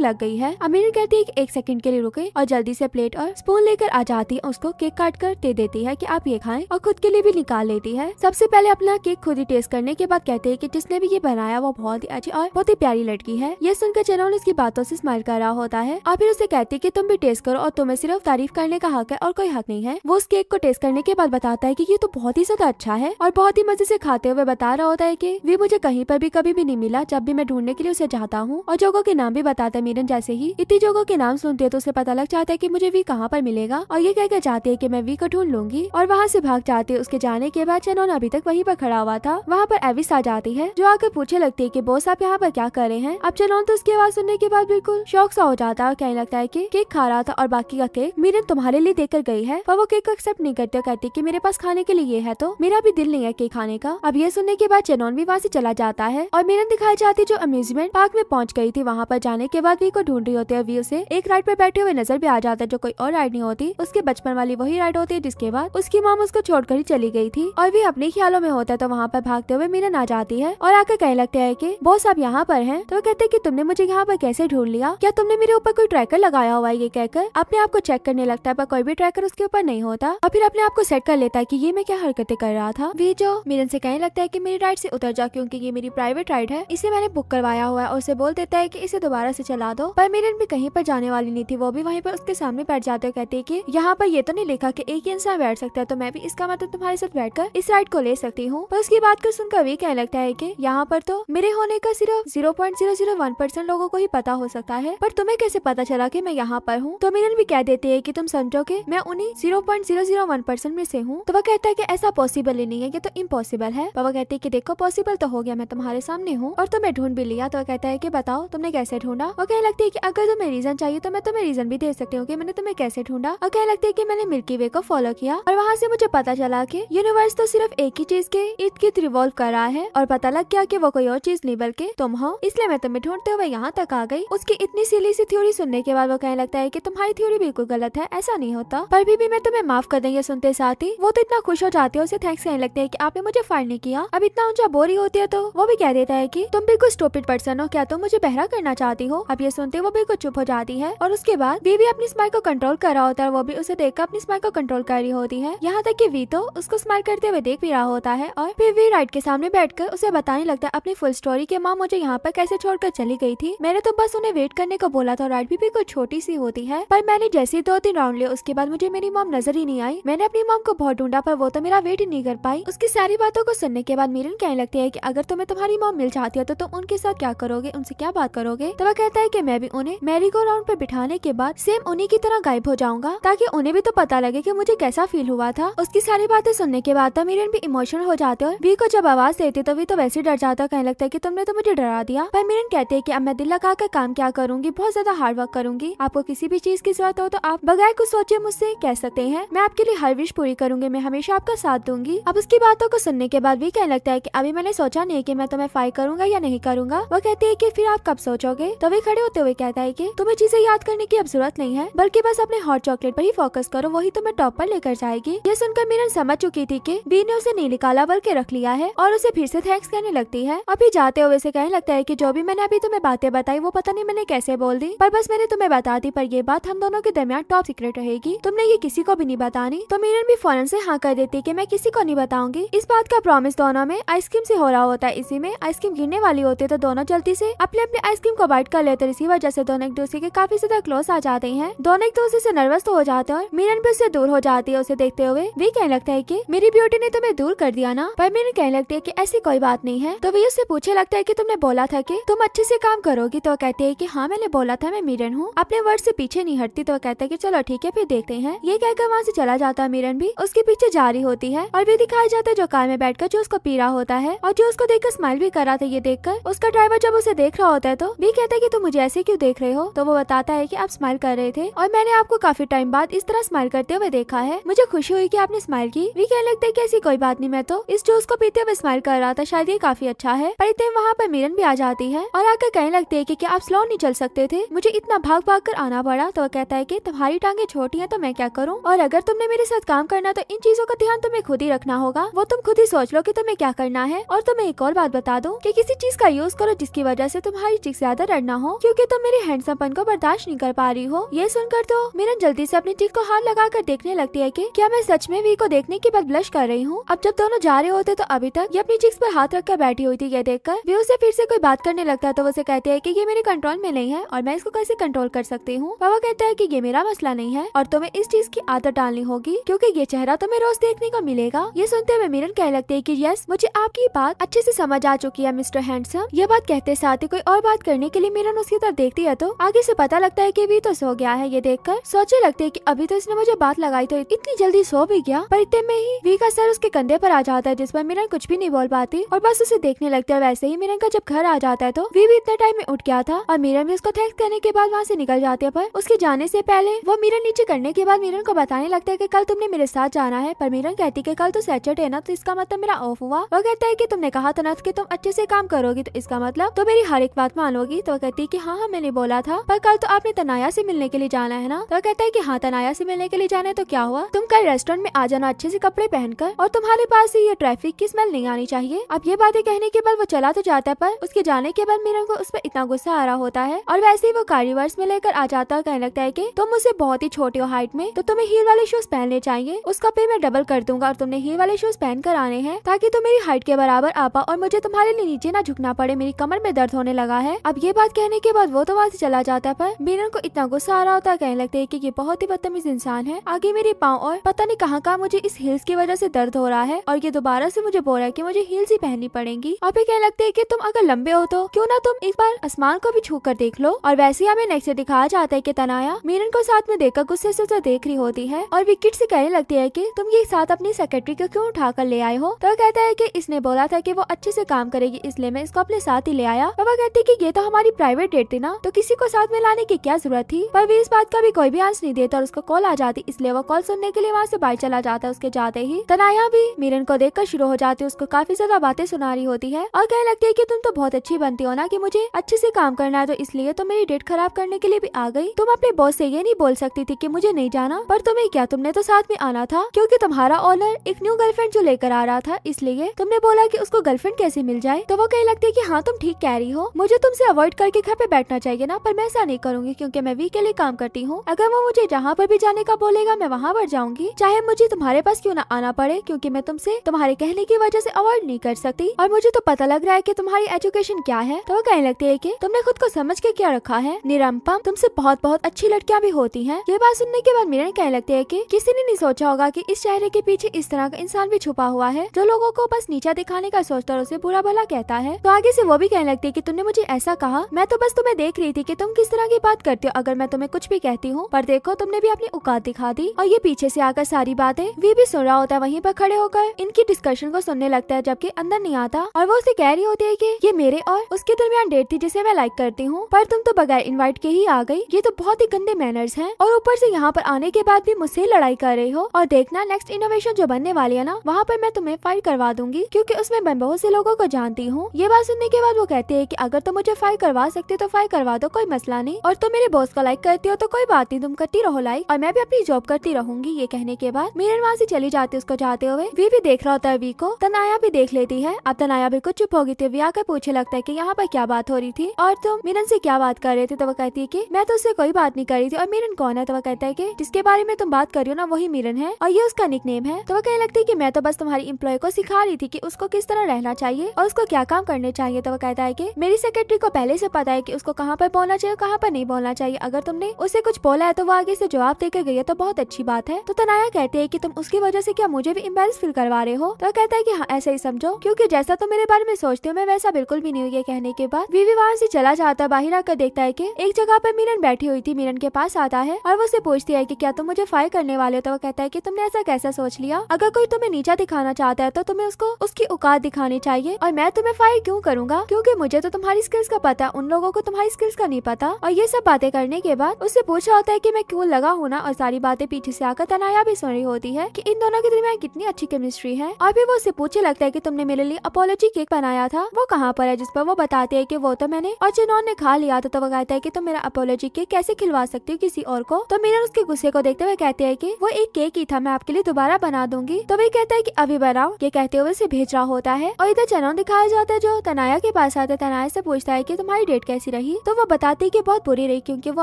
लग गई है अमीर कहती है एक सेकंड के लिए रुके और जल्दी से प्लेट और स्पून लेकर आ जाती है उसको केक काट कर दे देती है की आप ये खाए और खुद के लिए भी निकाल लेती है सबसे पहले अपना केक खुद ही टेस्ट करने के बाद कहते हैं की जिसने भी ये बनाया वो बहुत ही अच्छी और बहुत ही प्यारी लड़की है ये सुनकर चनौल उसकी बातों ऐसी स्माइल कर रहा होता है और फिर उसे कहती है की तुम भी टेस्ट करो और तुम्हें सिर्फ तारीफ करने का हक है और कोई हक नहीं है वो उस केक को टेस्ट करने के बाद बताता है की ये तो बहुत ही ज्यादा अच्छा है और बहुत ही मजे से खाते हुए बता रहा होता है कि वी मुझे कहीं पर भी कभी भी नहीं मिला जब भी मैं ढूंढने के लिए उसे जाता हूँ और जोगो के नाम भी बताता है मीरन जैसे ही इतनी जोगो के नाम सुनते है तो उसे पता लग जाता है की मुझे वी कहाँ पर मिलेगा और ये कहकर चाहते है की मैं वी को ढूंढ लूंगी और वहाँ से भाग जाते उसके जाने के बाद चेनोन अभी तक वही पर खड़ा हुआ था वहाँ पर एविस आ जाती है जो आकर पूछे लगती है की बोस आप यहाँ पर क्या कर रहे हैं अब चेनोन तो उसकी आवाज सुनने के बाद बिल्कुल शौक सा हो जाता है और कहने लगता है की केक खा रहा था और बाकी का केक मीरन तुम्हारे लिए देकर गई है पर वो केक एक्सेप्ट नहीं करते कहती की मेरे पास खाने के लिए है तो मेरा भी दिल नहीं है है के खाने का अब ये सुनने के बाद चेनौन भी वहाँ से चला जाता है और मीरन दिखाई जाती जो अम्यूजमेंट पार्क में पहुँच गई थी वहाँ पर जाने के बाद वी को ढूंढ रही होती है वी उसे एक राइड पर बैठे हुए नजर भी आ जाता है जो कोई और राइड नहीं होती उसके बचपन वाली वही राइड होती है जिसके बाद उसकी माम उसको छोड़कर ही चली गई थी और वे अपने ख्यालों में होता है तो वहाँ पर भागते हुए मीरन आ जाती है और आकर कहने लगता है की बॉस आप यहाँ पर है तो कहते हैं की तुमने मुझे यहाँ पर कैसे ढूंढ लिया क्या तुमने मेरे ऊपर कोई ट्रैकर लगाया हुआ है ये कहकर अपने आप को चेक करने लगता है पर कोई भी ट्रैकर उसके ऊपर नहीं होता और फिर अपने आप को सेट कर लेता है की ये मैं क्या हरकतें कर रहा था वे जाओ मिलन से कहने लगता है की मेरी राइड से उतर जाओ क्यूँकी ये मेरी प्राइवेट राइड है इसे मैंने बुक करवाया हुआ है और उसे बोल देता है की इसे दोबारा से चला दो पर मिलन भी कहीं पर जाने वाली नहीं थी वो भी वहीं पर उसके सामने बैठ जाते हुए कहते हैं कि यहाँ पर ये तो नहीं लिखा की एक ही इंसान बैठ सकता है तो मैं भी इसका मतलब तुम्हारे साथ कर इस राइड को ले सकती हूँ पर उसकी बात को सुनकर भी कहने लगता है की यहाँ पर तो मेरे होने का सिर्फ zero point zero zero one percent लोगों को ही पता हो सकता है पर तुम्हें कैसे पता चला की मैं यहाँ पर हूँ तो मिलन भी कह देती है की तुम समझो की मैं उन्हीं zero point zero zero one percent में से हूँ तो वह कहता है की ऐसा पॉसिबल ही नहीं है ये तो इम्पॉसिबल है पापा कहती है की देखो पॉसिबल तो हो गया मैं तुम्हारे सामने हूँ और तुम्हें ढूंढ भी लिया तो कहता है की बताओ तुमने कैसे ढूंढा और कहने लगती है की अगर तुम्हें रीजन चाहिए तो मैं तुम्हें रीजन भी दे सकती हूँ की मैंने तुम्हें कैसे ढूंढा और कहने लगती है की मैंने मिल्की वे को फॉलो किया और वहाँ से मुझे पता चला की यूनिवर्स तो सिर्फ एक ही चीज के इर्द गिर्द रिवॉल्व कर रहा है और पता लग गया की वो कोई और चीज नहीं बल्कि तुम हो इसलिए मैं तुम्हें ढूंढते हुए यहाँ तक आ गई उसकी इतनी सीली सी थ्योरी सुनने के बाद वो कहने लगता है की तुम्हारी थ्योरी बिल्कुल गलत है ऐसा नहीं होता पर भी, मैं तुम्हें माफ कर देंगे सुनते साथ ही वो तो इतना खुश हो जाते है उसे थैंक्स कहने लगते है की आपने मुझे फायर नहीं किया अब इतना ऊंचा बोरी होती है तो वो भी कह देता है की तुम बिल्कुल स्टोपिड पर्सन हो क्या तुम मुझे बहरा करना चाहती हो अब ये सुनते वो बिल्कुल चुप हो जाती है और उसके बाद भी अपनी स्माइल को कंट्रोल कर रहा होता है वो भी उसे देख अपनी स्माइल को कंट्रोल कर रही होती है यहाँ तक की वी तो उसको स्माइल करते हुए देख भी रहा होता है और फिर वी राइट के सामने कर उसे बताने लगता है अपनी फुल स्टोरी की माँ मुझे यहाँ पर कैसे छोड़कर चली गई थी मैंने तो बस उन्हें वेट करने को बोला था राइट भी बिल्कुल छोटी सी होती है पर मैंने जैसे दो तीन राउंड लिया उसके बाद मुझे मेरी मॉम नजर ही नहीं आई मैंने अपनी मॉम को बहुत ढूंढा पर वो तो मेरा वेट ही नहीं कर पाई उसकी सारी बातों को सुनने के बाद मीरन कहने लगती है कि अगर तुम्हें तुम्हारी माँ मिल जाती है तो तुम उनके साथ क्या करोगे उनसे क्या बात करोगे तो वह कहता है की मैं भी उन्हें मैरी गो राउंड पे बिठाने के बाद सेम उन्हीं की तरह गायब हो जाऊंगा ताकि उन्हें भी तो पता लगे की मुझे कैसा फील हुआ था उसकी सारी बातें सुनने के बाद तो मीरन भी इमोशनल हो जाते और वी को जब आवाज देती तो वी तो वैसे डर जाता कहने लगता है की तुमने तो मुझे डरा दिया पर मीरन कहते हैं की अब मैं दिल लगा कर काम क्या करूंगी बहुत ज्यादा हार्ड वर्क करूंगी आपको किसी भी चीज की जरूरत हो तो आप बगैर कुछ सोचे मुझसे कह सकते हैं मैं आपके लिए हर विश पूरी करूंगी मैं हमेशा आपका साथ दूंगी अब उसकी बात बातों को सुनने के बाद भी कहने लगता है की अभी मैंने सोचा नहीं की मैं तुम्हें फाइट करूंगा या नहीं करूंगा वो कहती है की फिर आप कब सोचोगे तभी तो खड़े होते हुए कहता है की तुम्हें चीजें याद करने की अब जरूरत नहीं है बल्कि बस अपने हॉट चॉकलेट पर ही फोकस करो वही तुम्हें तो टॉप पर लेकर जाएगी ये सुनकर मीरन समझ चुकी थी की बी ने उसे नहीं निकाला बल्कि रख लिया है और उसे फिर से थैंक्स कहने लगती है अभी जाते हुए उसे कहने लगता है की जो भी मैंने अभी तुम्हें बातें बताई वो पता नहीं मैंने कैसे बोल दी पर बस मैंने तुम्हें बता दी पर ये बात हम दोनों के दरमियान टॉप सीक्रेट रहेगी तुमने ये किसी को भी नहीं बतानी तो मीरन भी फौरन से हाँ कर देती कि मैं किसी को नहीं बताऊंगी इस बात का प्रॉमिस दोनों में आइसक्रीम से हो रहा होता है इसी में आइसक्रीम गिरने वाली होती है तो दोनों जल्दी से अपने अपने आइसक्रीम को बाइट कर लेते हैं इसी वजह से दोनों एक दूसरे के काफी ज्यादा क्लोज आ जाते हैं दोनों एक दूसरे से नर्वस तो हो जाते हैं मीरन मिरन भी उससे दूर हो जाती है उसे देखते हुए वे कहने लगता है की मेरी ब्यूटी ने तुम्हें दूर कर दिया ना पर मीरन कहने लगती है की ऐसी कोई बात नहीं है तो वे उससे पूछे लगता है की तुमने बोला था की तुम अच्छे से काम करोगी तो कहते है की हाँ मैंने बोला था मैं मिरन हूँ अपने वर्ड ऐसी पीछे नहीं हटती तो कहते है की चलो ठीक है फिर देखते हैं ये कहकर वहाँ ऐसी चला जाता है मीरन भी उसके पीछे जारी होती है और वे दिखाया जाता है था जो कार में बैठकर जूस को पी रहा होता है और जूस को देखकर स्माइल भी कर रहा था ये देखकर उसका ड्राइवर जब उसे देख रहा होता है तो भी कहता है की तुम मुझे ऐसे क्यूँ देख रहे हो तो वो बताता है की आप स्माइल कर रहे थे और मैंने आपको काफी टाइम बाद इस तरह स्माइल करते हुए देखा है मुझे खुशी हुई की आपने स्माइल की वी कहने लगता है की ऐसी कोई बात नहीं मैं तो इस जूस को पीते हुए स्माइल कर रहा था शायद ये काफी अच्छा है पर इतने वहाँ पर मिलन भी आ जाती है और आकर कहने लगती है की क्या आप स्लो नहीं चल सकते थे मुझे इतना भाग भाग कर आना पड़ा तो वो कहता है की तुम्हारी टांगे छोटी है तो मैं क्या करूँ और अगर तुमने मेरे साथ काम करना तो इन चीजों का ध्यान तुम्हें खुद ही रखना होगा वो वो तुम खुद ही सोच लो की तुम्हें क्या करना है और तुम्हें एक और बात बता दो कि किसी चीज का यूज करो जिसकी वजह ऐसी तुम्हारी चिक ज्यादा डरना हो क्यूँकी तुम मेरे हैंडसमपन को बर्दाश्त नहीं कर पा रही हो ये सुनकर तो मेरा जल्दी ऐसी अपनी चिक को हाथ लगा कर देखने लगती है की क्या मैं सच में वी को देखने के बाद ब्लश कर रही हूँ अब जब दोनों जा रहे होते तो अभी तक ये अपनी चिक्स पर हाथ रखकर बैठी हुई थी यह कर वे उसे फिर से कोई बात करने लगता है तो उसे कहते हैं की ये मेरे कंट्रोल में नहीं है और मैं इसको कैसे कंट्रोल कर सकती हूँ बाबा कहता है की ये मेरा मसला नहीं है और तुम्हें इस चीज की आदत डालनी होगी क्यूँकी ये चेहरा तुम्हें रोज देखने को मिलेगा ये सुनते हुए समीरन कह लगते है कि यस मुझे आपकी बात अच्छे से समझ आ चुकी है मिस्टर हैंडसम यह बात कहते साथ ही कोई और बात करने के लिए मीरन उसकी तरफ देखती है तो आगे से पता लगता है की भी तो सो गया है ये देख कर सोचे लगते है की अभी तो इसने मुझे बात लगाई तो इतनी जल्दी सो भी गया पर इतने में ही वी का सर उसके कंधे पर आ जाता है जिस पर मीरन कुछ भी नहीं बोल पाती और बस उसे देखने लगता है वैसे ही मीरन का जब घर आ जाता है तो वी भी इतने टाइम में उठ गया था और मीरन भी उसको थैंक्स करने के बाद वहाँ से निकल जाते हैं पर उसके जाने से पहले वो मीरन नीचे करने के बाद मीरन को बताने लगता है की कल तुमने मेरे साथ जाना है पर मीरन कहती है कल तो सैटरडे है ना तो इसका मतलब मेरा ऑफ हुआ वह कहता है की तुमने कहा था नथ की तुम अच्छे से काम करोगी तो इसका मतलब तो मेरी हर एक बात मानोगी तो वह कहती है की हाँ हाँ मैंने बोला था पर कल तो आपने तनाया से मिलने के लिए जाना है ना तो कहता है की हाँ तनाया से मिलने के लिए जाना है तो क्या हुआ तुम कल रेस्टोरेंट में आ जाना अच्छे से कपड़े पहनकर और तुम्हारे पास ये ट्रैफिक की स्मेल नहीं आनी चाहिए अब ये बातें कहने के बाद वो चला तो जाता है पर उसके जाने के बाद मेरे को उस पर इतना गुस्सा आ रहा होता है और वैसे ही वो कार्यवर्स में लेकर आ जाता है कहने लगता है की तुम मुझसे बहुत ही छोटे हो हाइट में तो तुम्हें हील वाले शूज पहनने चाहिए उसका पे मैं डबल कर दूंगा और तुमने हील वाले शूज पहन कर कराने हैं ताकि तुम मेरी हाइट के बराबर आ पाओ और मुझे तुम्हारे लिए नीचे ना झुकना पड़े मेरी कमर में दर्द होने लगा है अब ये बात कहने के बाद वो तो वहाँ से चला जाता है पर मीरन को इतना गुस्सा आ रहा होता है कहने लगते है की ये बहुत ही बदतमीज इंसान है आगे मेरे पाँव और पता नहीं कहाँ कहाँ मुझे इस हिल्स की वजह से दर्द हो रहा है और ये दोबारा से मुझे बोल रहा है की मुझे हिल्स ही पहननी पड़ेगी और फिर कहने लगते है की तुम अगर लंबे हो तो क्यों ना तुम एक बार आसमान को भी छू कर देख लो और वैसे ही हमें नेक्स्ट दिखाया जाता है की तनाया मीरन को साथ में देखकर गुस्से से तो देख रही होती है और विकेट से कहने लगती है की तुम ये साथ अपनी सेक्रेटरी को क्यों उठा पर ले आए हो तो कहता है की इसने बोला था की वो अच्छे ऐसी काम करेगी इसलिए मैं इसको अपने साथ ही ले आया पापा कहते की ये तो हमारी प्राइवेट डेट थी ना तो किसी को साथ में लाने की क्या जरूरत थी पर इस बात का भी कोई भी आंस नहीं देता और उसको कॉल आ जाती इसलिए वो कॉल सुनने के लिए वहाँ ऐसी बाइक चला जाता है उसके जाते ही तनाया भी मीरन को देख शुरू हो जाती है उसको काफी ज्यादा बातें सुना रही होती है और कहने लगती है की तुम तो बहुत अच्छी बनती हो ना की मुझे अच्छे से काम करना है तो इसलिए तो मेरी डेट खराब करने के लिए भी आ गई तुम अपने बॉस ऐसी ये नहीं बोल सकती थी की मुझे नहीं जाना पर तुम्हें क्या तुमने तो साथ में आना था क्यूँकी तुम्हारा ऑनर एक न्यू गर्लफ्रेंड जो लेकर आ रहा था इसलिए तुमने बोला कि उसको गर्लफ्रेंड कैसे मिल जाए तो वो कहने लगती है कि हाँ तुम ठीक कह रही हो मुझे तुमसे अवॉइड करके घर पे बैठना चाहिए ना पर मैं ऐसा नहीं करूंगी क्योंकि मैं वी के लिए काम करती हूँ अगर वो मुझे जहाँ पर भी जाने का बोलेगा मैं वहाँ पर जाऊंगी चाहे मुझे तुम्हारे पास क्यों ना आना पड़े क्योंकि मैं तुमसे तुम्हारे कहने की वजह से अवॉइड नहीं कर सकती और मुझे तो पता लग रहा है की तुम्हारी एजुकेशन क्या है तो वो कहने लगती है की तुमने खुद को समझ के क्या रखा है निरम्पम तुमसे बहुत बहुत अच्छी लड़कियाँ भी होती है ये बात सुनने के बाद मेरे कहने लगती है की किसी ने नहीं सोचा होगा की इस चेहरे के पीछे इस तरह का इंसान भी छुपा छुपा हुआ है जो लोगों को बस नीचा दिखाने का सोचता उसे बुरा भला कहता है तो आगे से वो भी कहने लगती है की तुमने मुझे ऐसा कहा मैं तो बस तुम्हें देख रही थी की तुम किस तरह की बात करती हो अगर मैं तुम्हें कुछ भी कहती हूँ पर देखो तुमने भी अपनी औकात दिखा दी और ये पीछे ऐसी आकर सारी बातें वी भी सुन रहा होता है वहीं पर खड़े होकर इनकी डिस्कशन को सुनने लगता है जबकि अंदर नहीं आता और वो उसे कह रही होती है की ये मेरे और उसके दरमियान डेट थी जिसे मैं लाइक करती हूँ पर तुम तो बगैर इन्वाइट के ही आ गई ये तो बहुत ही गंदे मैनर्स हैं और ऊपर से यहाँ पर आने के बाद भी मुझसे लड़ाई कर रही हो और देखना नेक्स्ट इनोवेशन जो बनने वाली है ना वहाँ पर मैं तुम्हें फाइल करवा दूंगी क्योंकि उसमें मैं बहुत से लोगों को जानती हूँ ये बात सुनने के बाद वो कहते हैं कि अगर तुम मुझे फाइल करवा सकते तो फाइल करवा दो कोई मसला नहीं और तुम मेरे बॉस को लाइक करती हो तो कोई बात नहीं तुम करती रहो लाइक और मैं भी अपनी जॉब करती रहूंगी ये कहने के बाद मीरन वहाँ से चली जाती उसको जाते हुए वी भी देख रहा होता है वी को तनाया भी देख लेती है अब तनाया बिल्कुल चुप हो गई थी वी आकर पूछे लगता है की यहाँ पर क्या बात हो रही थी और तुम मीरन से क्या बात कर रहे थे तो वो कहती है की मैं तो उससे कोई बात नहीं कर रही थी और मीरन कौन है तो वो कहता है की जिसके बारे में तुम बात कर रही हो ना वही मीरन है और ये उसका निक है तो वो कहने लगती है की मैं तो बस आज तुम्हारी इम्प्लॉय को सिखा रही थी कि उसको किस तरह रहना चाहिए और उसको क्या काम करने चाहिए तो वो कहता है की मेरी सेक्रेटरी को पहले से पता है की उसको कहाँ पर बोलना चाहिए कहाँ पर नहीं बोलना चाहिए अगर तुमने उसे कुछ बोला है तो वो आगे से जवाब देकर गई है तो बहुत अच्छी बात है तो तनाया कहते है की तुम उसकी वजह से क्या मुझे भी इम्बेस फील करवा रहे हो तो कहता है की हाँ ऐसा ही समझो क्यूँकी जैसा तुम मेरे बारे में सोचते हो मैं वैसा बिल्कुल भी नहीं हुई कहने के बाद वीवी वहाँ से चला जाता बाहर आकर देखता है की एक जगह पर मीरन बैठी हुई थी मीरन के पास आता है और वो उसे पूछती है की क्या तुम मुझे फायर करने वाले हो तो वो कहता है की तुमने ऐसा कैसा सोच लिया अगर कोई तुम्हें नीचा दिखाना चाहता है तो तुम्हें उसको उसकी औकात दिखानी चाहिए और मैं तुम्हें फायर क्यूँ करूंगा क्यूँकी मुझे तो तुम्हारी स्किल्स का पता है उन लोगों को तुम्हारी स्किल्स का नहीं पता और ये सब बातें करने के बाद उससे पूछा होता है की मैं क्यूँ लगा हूँ ना और सारी बातें पीछे से आकर तनाया भी सुन रही होती है की इन दोनों के दरमियान कितनी अच्छी केमिस्ट्री है और फिर वो उससे पूछे लगता है की तुमने मेरे लिए अपोलॉजी केक बनाया था वो कहाँ पर है जिस पर वो बताते है की वो तो मैंने और जिन्होंने ने खा लिया था तो वो कहता है की तुम मेरा अपोलॉजी केक कैसे खिलवा सकती हो किसी और को तो मीनर उसके गुस्से को देखते हुए कहते हैं कि वो एक केक ही था मैं आपके लिए दोबारा बना दूंगी तो वही कहता है की अभी बनाओ ये कहते हुए उसे भेज रहा होता है और इधर चनौन दिखाया जाता है जो तनाया के पास आता है तनाया से पूछता है की तुम्हारी डेट कैसी रही तो वो बताती की बहुत बुरी रही क्यूँकी वो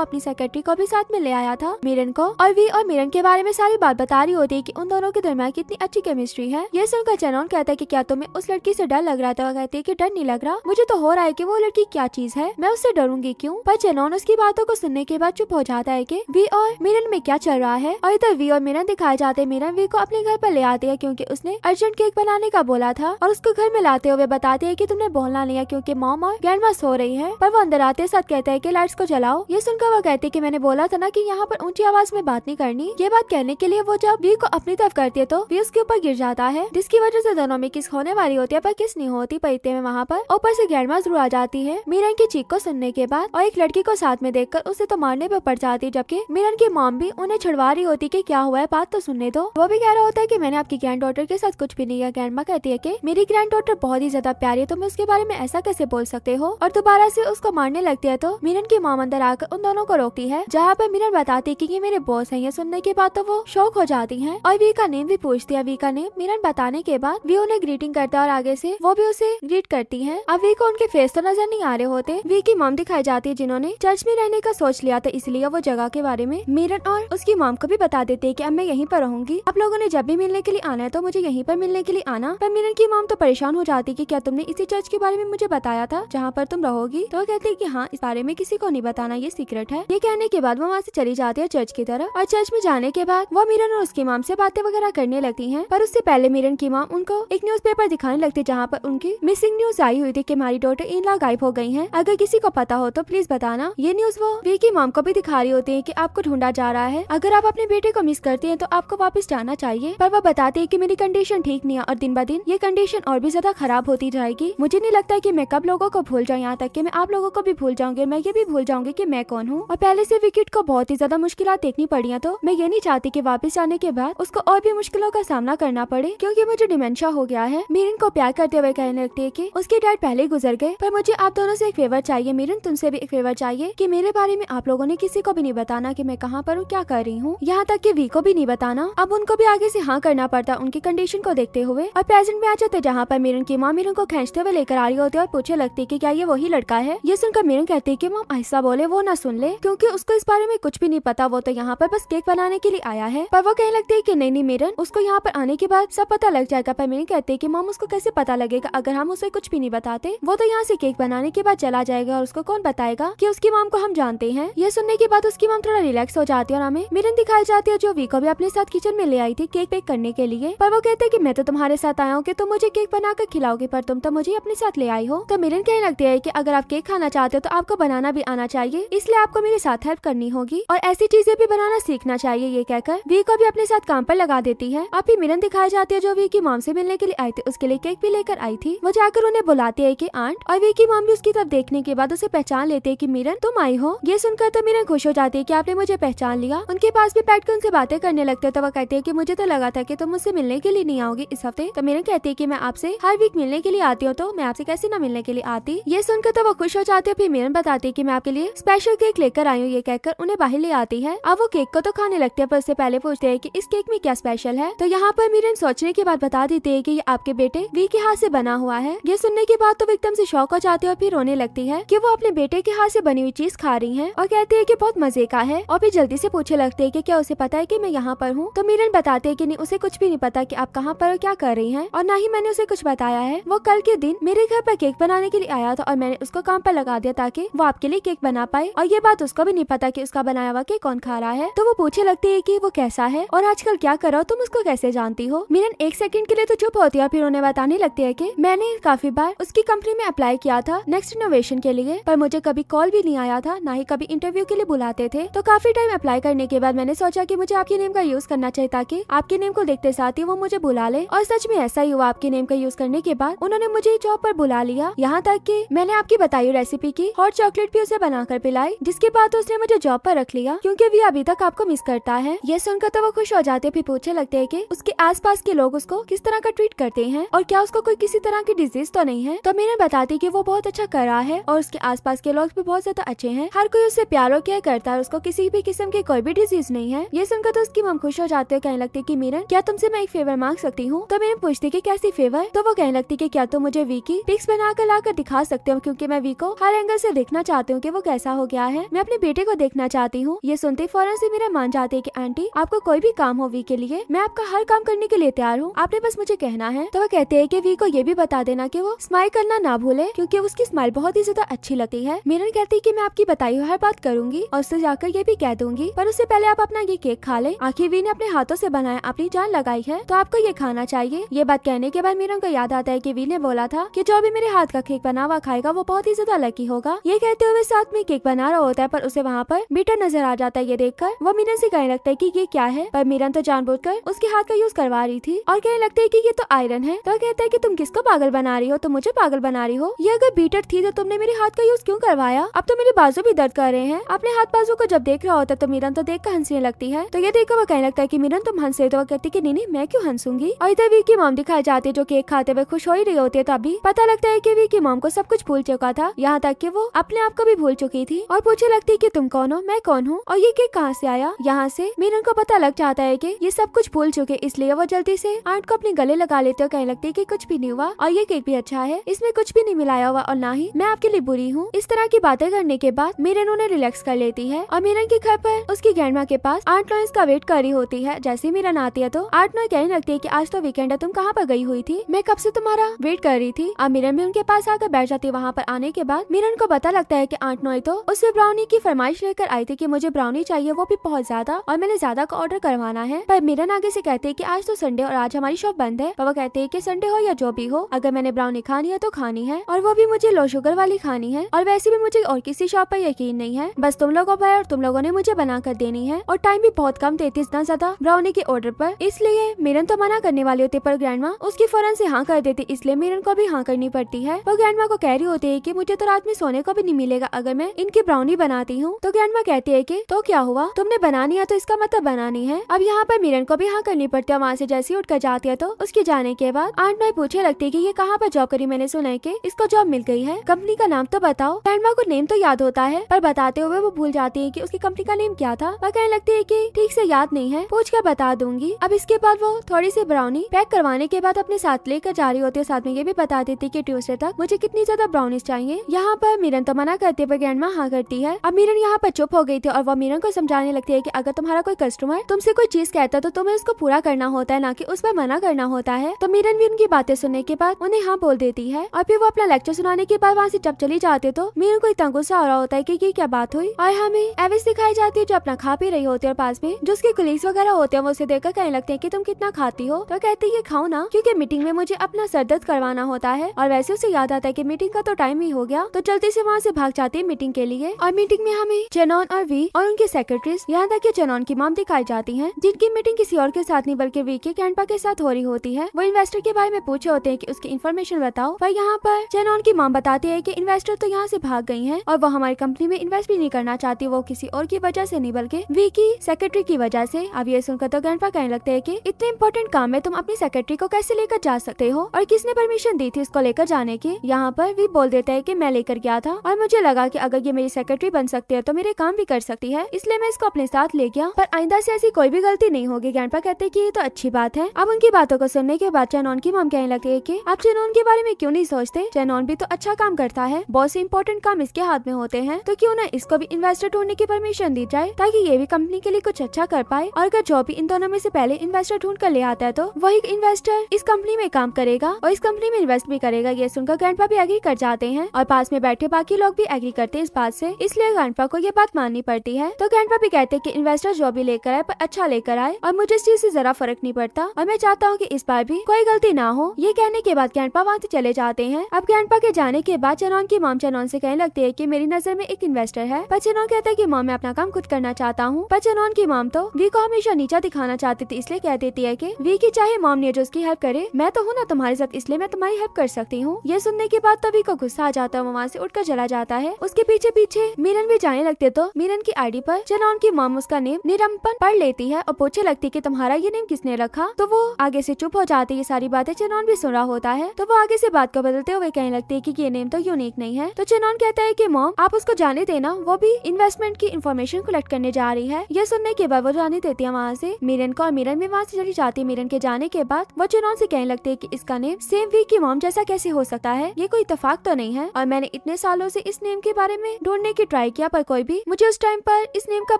अपनी सेक्रेटरी को भी साथ में ले आया था मिरन को और वी और मिरन के बारे में सारी बात बता रही होती है की उन दोनों के दरमियान कितनी अच्छी केमिस्ट्री है ये सुनकर चनौन कहता है की क्या तुम्हें उस लड़की ऐसी डर लग रहा था वो कहती है की डर नहीं लग रहा मुझे तो हो रहा है की वो लड़की क्या चीज है मैं उससे डरूंगी क्यूँ पर चनौन उसकी बातों को सुनने के बाद चुप हो जाता है की वी और मिरन में क्या चल रहा है और इधर वी और मिरन दिखाया जाते हैं मिरन वी को अपने घर पर ले आते हैं क्यूँकी उसने अर्जेंट केक बनाने का बोला था और उसको घर में लाते हुए बताते है की तुमने बोलना नहीं है क्यूँकी मोम और ग्रैंड सो रही है पर वो अंदर आते साथ कहते हैं की लाइट्स को जलाओ ये सुनकर वो कहते की मैंने बोला था ना की यहाँ पर ऊंची आवाज में बात नहीं करनी ये बात कहने के लिए वो जब वी को अपनी तरफ करती है तो वी उसके ऊपर गिर जाता है जिसकी वजह से दोनों में किस होने वाली होती है पर किस नहीं होती पर इतने में वहाँ पर ऊपर से ग्रैंड जरूर आ जाती है मीरन की चीख को सुनने के बाद और एक लड़की को साथ में देखकर उसे तो मारने पे पड़ जाती जबकि मीरन की मॉम भी उन्हें छुड़वा रही होती की क्या हुआ है बात तो सुनने दो वो भी कह रहा होता है की मैंने आपकी ग्रैंड के साथ कुछ भी नहीं है ग्रैंड कहती है की मेरी ग्रैंड डॉटर बहुत ही ज्यादा प्यारी है तुम तो उसके बारे में ऐसा कैसे बोल सकते हो और दोबारा से उसको मारने लगती है तो मीरन की माँ अंदर आकर उन दोनों को रोकती है जहाँ पर मिरन बताती है की मेरे बॉस है ये सुनने के बाद तो वो शौक हो जाती है और वी का नेम भी पूछती है वी का नेम मीरन बताने के बाद वी उन्हें ग्रीटिंग करता है और आगे से वो भी उसे ग्रीट करती है अब वी को उनके फेस तो नजर नहीं आ रहे होते वी की मॉम दिखाई जाती है जिन्होंने चर्च में रहने का सोच लिया था इसलिए वो जगह के बारे में मीरन और उसकी माम को भी बता देते है की अब मैं यहीं पर रहूंगी आप लोगों ने जब भी मिलने के लिए आना है तो मुझे मुझे यहीं पर मिलने के लिए आना पर मिलन की माम तो परेशान हो जाती कि क्या तुमने इसी चर्च के बारे में मुझे बताया था जहाँ पर तुम रहोगी तो कहती कि हाँ इस बारे में किसी को नहीं बताना ये सीक्रेट है ये कहने के बाद वो वहाँ से चली जाती है चर्च की तरफ और चर्च में जाने के बाद वो मिरन और उसकी माम से बातें वगैरह करने लगती है पर उससे पहले मिरन की माम उनको एक पेपर दिखाने लगती जहाँ पर उनकी मिसिंग न्यूज आई हुई थी की हमारी डॉटर इन ला गायब हो गयी है अगर किसी को पता हो तो प्लीज बताना ये न्यूज वो वी की माम को भी दिखा रही होती है की आपको ढूंढा जा रहा है अगर आप अपने बेटे को मिस करती है तो आपको वापस जाना चाहिए पर वो बताते है की मेरी कंडीशन ठीक नहीं है और दिन ब दिन ये कंडीशन और भी ज्यादा खराब होती जाएगी मुझे नहीं लगता की मैं कब लोगों को भूल जाऊँ यहाँ तक की मैं आप लोगों को भी भूल जाऊंगी मैं ये भी भूल जाऊंगी की मैं कौन हूँ और पहले से विकेट को बहुत ही ज्यादा मुश्किल देखनी पड़ी है तो मैं ये नहीं चाहती की वापिस आने के बाद उसको और भी मुश्किलों का सामना करना पड़े क्यूँकी मुझे डिमेंशिया हो गया है मीरन को प्यार करते हुए कहने लगती है की उसके डैड पहले गुजर गए पर मुझे आप दोनों से एक फेवर चाहिए मीरन तुमसे भी एक फेवर चाहिए की मेरे बारे में आप लोगों ने किसी को भी नहीं बताना की मैं कहाँ पर हूँ क्या कर रही हूँ यहाँ तक की वी को भी नहीं बताना अब उनको भी आगे से हाँ करना पड़ता उनकी कंडीशन कंडीशन को देखते हुए और प्रेजेंट में आ जाते जहाँ पर मिरन की माँ मिरन को खींचते हुए लेकर आ रही होती है और पूछे लगती की क्या ये वही लड़का है ये सुनकर मिरन कहती है की माँ ऐसा बोले वो ना सुन ले क्यूँकी उसको इस बारे में कुछ भी नहीं पता वो तो यहाँ पर बस केक बनाने के लिए आया है पर वो कहने लगती है की नहीं नहीं मिरन उसको यहाँ पर आने के बाद सब पता लग जाएगा पर मिरन कहते है की माम उसको कैसे पता लगेगा अगर हम उसे कुछ भी नहीं बताते वो तो यहाँ ऐसी केक बनाने के बाद चला जाएगा और उसको कौन बताएगा की उसकी माम को हम जानते हैं ये सुनने के बाद उसकी माम थोड़ा रिलैक्स हो जाती है और हमें मिरन दिखाई जाती है जो वी को भी अपने साथ किचन में ले आई थी केक पेक करने के लिए पर वो कहते हैं कि मैं तो तुम्हारे साथ आया हूँ कि तुम मुझे केक बनाकर खिलाओगी पर तुम तो मुझे अपने साथ ले आई हो तो मिलन कहने लगती है कि अगर आप केक खाना चाहते हो तो आपको बनाना भी आना चाहिए इसलिए आपको मेरे साथ हेल्प करनी होगी और ऐसी चीजें भी बनाना सीखना चाहिए ये कहकर वी को भी अपने साथ काम पर लगा देती है और फिर मिलन दिखाई जाती है जो वी की मॉम से मिलने के लिए आई थी उसके लिए केक भी लेकर आई थी वो जाकर उन्हें बुलाती है की आंट और वी की मॉम भी उसकी तरफ देखने के बाद उसे पहचान लेती है की मिरन तुम आई हो ये सुनकर तो मिरन खुश हो जाती है की आपने मुझे पहचान लिया उनके पास भी बैठ कर उनसे बातें करने लगते तो वो कहती है की मुझे तो लगा था की तुम मुझसे मिलने के के लिए नहीं आओगे इस हफ्ते तो मेरे कहती है की मैं आपसे हर वीक मिलने के लिए आती हूँ तो मैं आपसे कैसे न मिलने के लिए आती ये सुनकर तो वो खुश हो जाती है फिर मीरन बताती है की मैं आपके लिए स्पेशल केक लेकर आई हूँ ये कहकर उन्हें बाहर ले आती है अब वो केक को तो खाने लगते है पर उससे पहले पूछते है की इस केक में क्या स्पेशल है तो यहाँ पर मीरन सोचने के बाद बता देती है की ये आपके बेटे वी के हाथ से बना हुआ है ये सुनने के बाद तो वो एकदम से शौक हो जाते है और फिर रोने लगती है की वो अपने बेटे के हाथ से बनी हुई चीज खा रही है और कहती है की बहुत मजे का है और फिर जल्दी से पूछे लगते है की क्या उसे पता है की मैं यहाँ पर हूँ तो मीरन बताते है की नहीं उसे कुछ भी नहीं पता की आप कहाँ पर क्या कर रही हैं और ना ही मैंने उसे कुछ बताया है वो कल के दिन मेरे घर पर केक बनाने के लिए आया था और मैंने उसको काम पर लगा दिया ताकि वो आपके लिए केक बना पाए और ये बात उसको भी नहीं पता की उसका बनाया हुआ केक कौन खा रहा है तो वो पूछे लगती है की वो कैसा है और आजकल क्या कर रहा हो तुम उसको कैसे जानती हो मिलन एक सेकंड के लिए तो चुप होती है फिर उन्हें बताने लगती है की मैंने काफी बार उसकी कंपनी में अप्लाई किया था नेक्स्ट इनोवेशन के लिए पर मुझे कभी कॉल भी नहीं आया था ना ही कभी इंटरव्यू के लिए बुलाते थे तो काफी टाइम अप्लाई करने के बाद मैंने सोचा की मुझे आपके नेम का यूज करना चाहिए ताकि आपके नेम को देखते साथ ही वो मुझे मुझे बुला ले और सच में ऐसा ही हुआ आपके नेम का यूज करने के बाद उन्होंने मुझे जॉब पर बुला लिया यहाँ तक कि मैंने आपकी बताई रेसिपी की हॉट चॉकलेट भी उसे बनाकर पिलाई जिसके बाद उसने मुझे जॉब पर रख लिया क्योंकि वी अभी तक आपको मिस करता है ये सुनकर तो वो खुश हो जाते फिर पूछने लगते है की उसके आस के लोग उसको किस तरह का ट्रीट करते हैं और क्या उसको कोई किसी तरह की डिजीज तो नहीं है तो मैंने बताती की वो बहुत अच्छा कर रहा है और उसके आस के लोग भी बहुत ज्यादा अच्छे है हर कोई उससे प्यारो और करता है उसको किसी भी किस्म की कोई भी डिजीज नहीं है ये सुनकर तो उसकी मम खुश हो जाते हैं कहने लगते की मीरन क्या तुमसे मैं एक फेवर मांग सकती हूँ तो मैं पूछती की कैसी फेवर तो वो कहने लगती की क्या तुम तो मुझे वी की पिक्स बना कर ला कर दिखा सकते हो क्यूँकी मैं वी को हर एंगल ऐसी देखना चाहती हूँ की वो कैसा हो गया है मैं अपने बेटे को देखना चाहती हूँ ये सुनते फौरन ऐसी मेरा मान जाती है की आंटी आपको कोई भी काम हो वी के लिए मैं आपका हर काम करने के लिए तैयार हूँ आपने बस मुझे कहना है तो वो कहते हैं की वी को ये भी बता देना की वो स्माइल करना ना भूले क्यूँकी उसकी स्माइल बहुत ही ज्यादा अच्छी लगती है मिरन कहती है की मैं आपकी बताई हुई हर बात करूंगी और उससे जाकर ये भी कह दूंगी पर उससे पहले आप अपना ये केक खा ले आखिर वी ने अपने हाथों ऐसी बनाया अपनी जान लगाई है तो आप आपको ये खाना चाहिए ये बात कहने के बाद मीरम को याद आता है की वी ने बोला था की जो भी मेरे हाथ का केक बना हुआ खाएगा वो बहुत ही ज्यादा लकी होगा ये कहते हुए साथ में केक बना रहा होता है पर उसे वहाँ पर बीटर नजर आ जाता है ये कर वो मीरन ऐसी कहने लगता है की ये क्या है पर मीरन तो कर उसके हाथ का यूज करवा रही थी और कहने लगता है की ये तो आयरन है तो कहता है की तुम किसको पागल बना रही हो तो मुझे पागल बना रही हो ये अगर बीटर थी तो तुमने मेरे हाथ का यूज क्यूँ करवाया अब तो मेरे बाजू भी दर्द कर रहे हैं अपने हाथ बाजू को जब देख रहा होता है तो मीरन तो देख कर हंसने लगती है तो ये देखकर वो कहने लगता है की मीरन तुम हंसे तो वो कहती की नहीं नहीं मैं क्यों हंस सुनूंगी और इधर वी की मोम दिखाई जाती है जो केक खाते हुए खुश हो ही रही होती है तभी तो पता लगता है की वी की मोम को सब कुछ भूल चुका था यहाँ तक की वो अपने आप को भी भूल चुकी थी और पूछे लगती है की तुम कौन हो मैं कौन हूँ और ये केक कहाँ से आया यहाँ से मीरन को पता लग जाता है की ये सब कुछ भूल चुके इसलिए वो जल्दी से आंट को अपने गले लगा लेते और कहने लगती है की कुछ भी नहीं हुआ और ये केक भी अच्छा है इसमें कुछ भी नहीं मिलाया हुआ और ना ही मैं आपके लिए बुरी हूँ इस तरह की बातें करने के बाद मीरन उन्हें रिलैक्स कर लेती है और मीरन के घर पर उसकी ग्रैंडमा के पास आर्ट नॉइस का वेट कर रही होती है जैसे मीरन आती है तो आर्ट नॉय कहने लगती लगती है आज तो वीकेंड है तुम कहाँ पर गई हुई थी मैं कब से तुम्हारा वेट कर रही थी अब मिरन भी उनके पास आकर बैठ जाती वहाँ पर आने के बाद मिरन को पता लगता है की आठ नोई तो उससे ब्राउनी की फरमाइश लेकर आई थी की मुझे ब्राउनी चाहिए वो भी बहुत ज्यादा और मैंने ज्यादा का ऑर्डर करवाना है पर मिरन आगे से कहते हैं की आज तो संडे और आज हमारी शॉप बंद है वो कहते हैं की संडे हो या जो भी हो अगर मैंने ब्राउनी खानी है तो खानी है और वो भी मुझे लो शुगर वाली खानी है और वैसे भी मुझे और किसी शॉप पर यकीन नहीं है बस तुम लोगों पर और तुम लोगों ने मुझे बना कर देनी है और टाइम भी बहुत कम देती इतना ज्यादा ब्राउनी के ऑर्डर पर इसलिए मिरन तो मना करने वाले होते पर ग्रैंडमा उसकी फौरन से हाँ कर देती इसलिए मिरन को भी हाँ करनी पड़ती है वो ग्रैंडमा को कह रही होती है की मुझे तो रात में सोने को भी नहीं मिलेगा अगर मैं इनकी ब्राउनी बनाती हूँ तो ग्रैंडमा कहती है की तो क्या हुआ तुमने बनानी है तो इसका मतलब बनानी है अब यहाँ पर मिरन को भी हाँ करनी पड़ती है वहाँ ऐसी जैसी उठ कर जाती है तो उसके जाने के बाद आंट माई पूछे लगती है की ये कहाँ पर जॉब करी मैंने सुना है की इसको जॉब मिल गई है कंपनी का नाम तो बताओ ग्रैंडमा को नेम तो याद होता है पर बताते हुए वो भूल जाती है की उसकी कंपनी का नेम क्या था वह कहने लगती है की ठीक से याद नहीं है पूछ कर बता दूंगी अब इसके बाद वो थोड़ी सी ब्राउनी पैक करवाने के बाद अपने साथ लेकर जा रही होती है साथ में ये भी बता देती है की ट्यूसडे तक मुझे कितनी ज्यादा ब्राउनीज चाहिए यहाँ पर मीरन तो मना करते हुए ग्रैंड माँ हाँ करती है अब मीरन यहाँ पर चुप हो गई थी और वो मिरन को समझाने लगती है की अगर तुम्हारा कोई कस्टमर तुमसे कोई चीज कहता है तो तुम्हें उसको पूरा करना होता है न की उस पर मना करना होता है तो मीरन भी उनकी बातें सुनने के बाद उन्हें हाँ बोल देती है और फिर वो अपना लेक्चर सुनाने के बाद वहाँ से जब चली जाते तो मेरे को इतना गुस्सा हो रहा होता है की ये क्या बात हुई और हमें एविस दिखाई जाती है जो अपना खा पी रही होती है और पास में जो उसके कुलीग्स वगैरह होते हैं वो उसे देखकर कहने लगते हैं कि तुम कितना खा खाती हो तो कहती है खाओ ना क्योंकि मीटिंग में मुझे अपना सर दर्द करवाना होता है और वैसे उसे याद आता है की मीटिंग का तो टाइम ही हो गया तो जल्दी से वहाँ से भाग जाती है मीटिंग के लिए और मीटिंग में हमें चेनॉन और वी और उनके सेक्रेटरीज यहाँ तक की चेनॉन की माम दिखाई जाती है जिनकी मीटिंग किसी और के साथ नहीं बल्कि वी के कैंपा के साथ हो रही होती है वो इन्वेस्टर के बारे में पूछे होते हैं की उसकी इन्फॉर्मेशन बताओ पर यहाँ पर चेनॉन की माम बताती है की इन्वेस्टर तो यहाँ से भाग गई है और वो हमारी कंपनी में इन्वेस्ट भी नहीं करना चाहती वो किसी और की वजह से नहीं बल्कि वी की सेक्रेटरी की वजह से अब ये सुनकर तो कैंपा कहने लगते है की इतने इम्पोर्टेंट इम्पोर्टेंट काम में तुम अपनी सेक्रेटरी को कैसे लेकर जा सकते हो और किसने परमिशन दी थी इसको लेकर जाने की यहाँ पर भी बोल देता है की मैं लेकर गया था और मुझे लगा की अगर ये मेरी सेक्रेटरी बन सकती है तो मेरे काम भी कर सकती है इसलिए मैं इसको अपने साथ ले गया पर आइंदा ऐसी ऐसी कोई भी गलती नहीं होगी ज्ञानपा कहते की ये तो अच्छी बात है अब उनकी बातों को सुनने के बाद चैनॉन की मम कहने लगती है की आप चैनॉन के बारे में क्यूँ नहीं सोचते चैनॉन भी तो अच्छा काम करता है बहुत से इम्पोर्टेंट काम इसके हाथ में होते हैं तो क्यों ना इसको भी इन्वेस्टर ढूंढने की परमिशन दी जाए ताकि ये भी कंपनी के लिए कुछ अच्छा कर पाए और अगर जो भी इन दोनों में से पहले इन्वेस्टर ढूंढ कर ले आता है तो वही इन्वेस्टर इस कंपनी में काम करेगा और इस कंपनी में इन्वेस्ट भी करेगा ये सुनकर ग्रैंडपा भी एग्री कर जाते हैं और पास में बैठे बाकी लोग भी एग्री करते हैं इस बात से इसलिए ग्रैंडपा को ये बात माननी पड़ती है तो ग्रैंडपा भी कहते हैं कि इन्वेस्टर जो भी लेकर आए पर अच्छा लेकर आए और मुझे इस चीज से जरा फर्क नहीं पड़ता और मैं चाहता हूँ की इस बार भी कोई गलती ना हो ये कहने के बाद ग्रैंडपा वहाँ से चले जाते हैं अब ग्रैंडपा के जाने के बाद चनौन की मोम चनौन से कहने लगती है की मेरी नजर में एक इन्वेस्टर है पर चनौन कहते हैं की मोम मैं अपना काम खुद करना चाहता हूँ पर चनौन की मोम तो वी को हमेशा नीचा दिखाना चाहती थी इसलिए कह देती है की की चाहे मॉम ने जो उसकी हेल्प करे मैं तो हूँ ना तुम्हारे साथ इसलिए मैं तुम्हारी हेल्प कर सकती हूँ ये सुनने के बाद तभी को गुस्सा आ जाता है वो वहाँ से उठकर चला जाता है उसके पीछे पीछे मीरन भी जाने लगते तो मीरन की आईडी पर जनौन की मॉम उसका नेम निरंपन पढ़ लेती है और पूछे लगती कि तुम्हारा ये नेम किसने रखा तो वो आगे से चुप हो जाती है सारी बातें चेनौन भी सुन रहा होता है तो वो आगे से बात को बदलते हुए कहने लगती है की ये नेम तो यूनिक नहीं है तो चेनौन कहता है की मॉम आप उसको जाने देना वो भी इन्वेस्टमेंट की इन्फॉर्मेशन कलेक्ट करने जा रही है यह सुनने के बाद वो जाने देती है वहाँ ऐसी मीरन को और मीरन भी वहाँ से चली जाती है मिरन के जाने के बाद वो चुनौन से कहने लगते है की इसका नेम सेम वी की मोम जैसा कैसे हो सकता है ये कोई इतफाक तो नहीं है और मैंने इतने सालों से इस नेम के बारे में ढूंढने की ट्राई किया पर कोई भी मुझे उस टाइम पर इस नेम का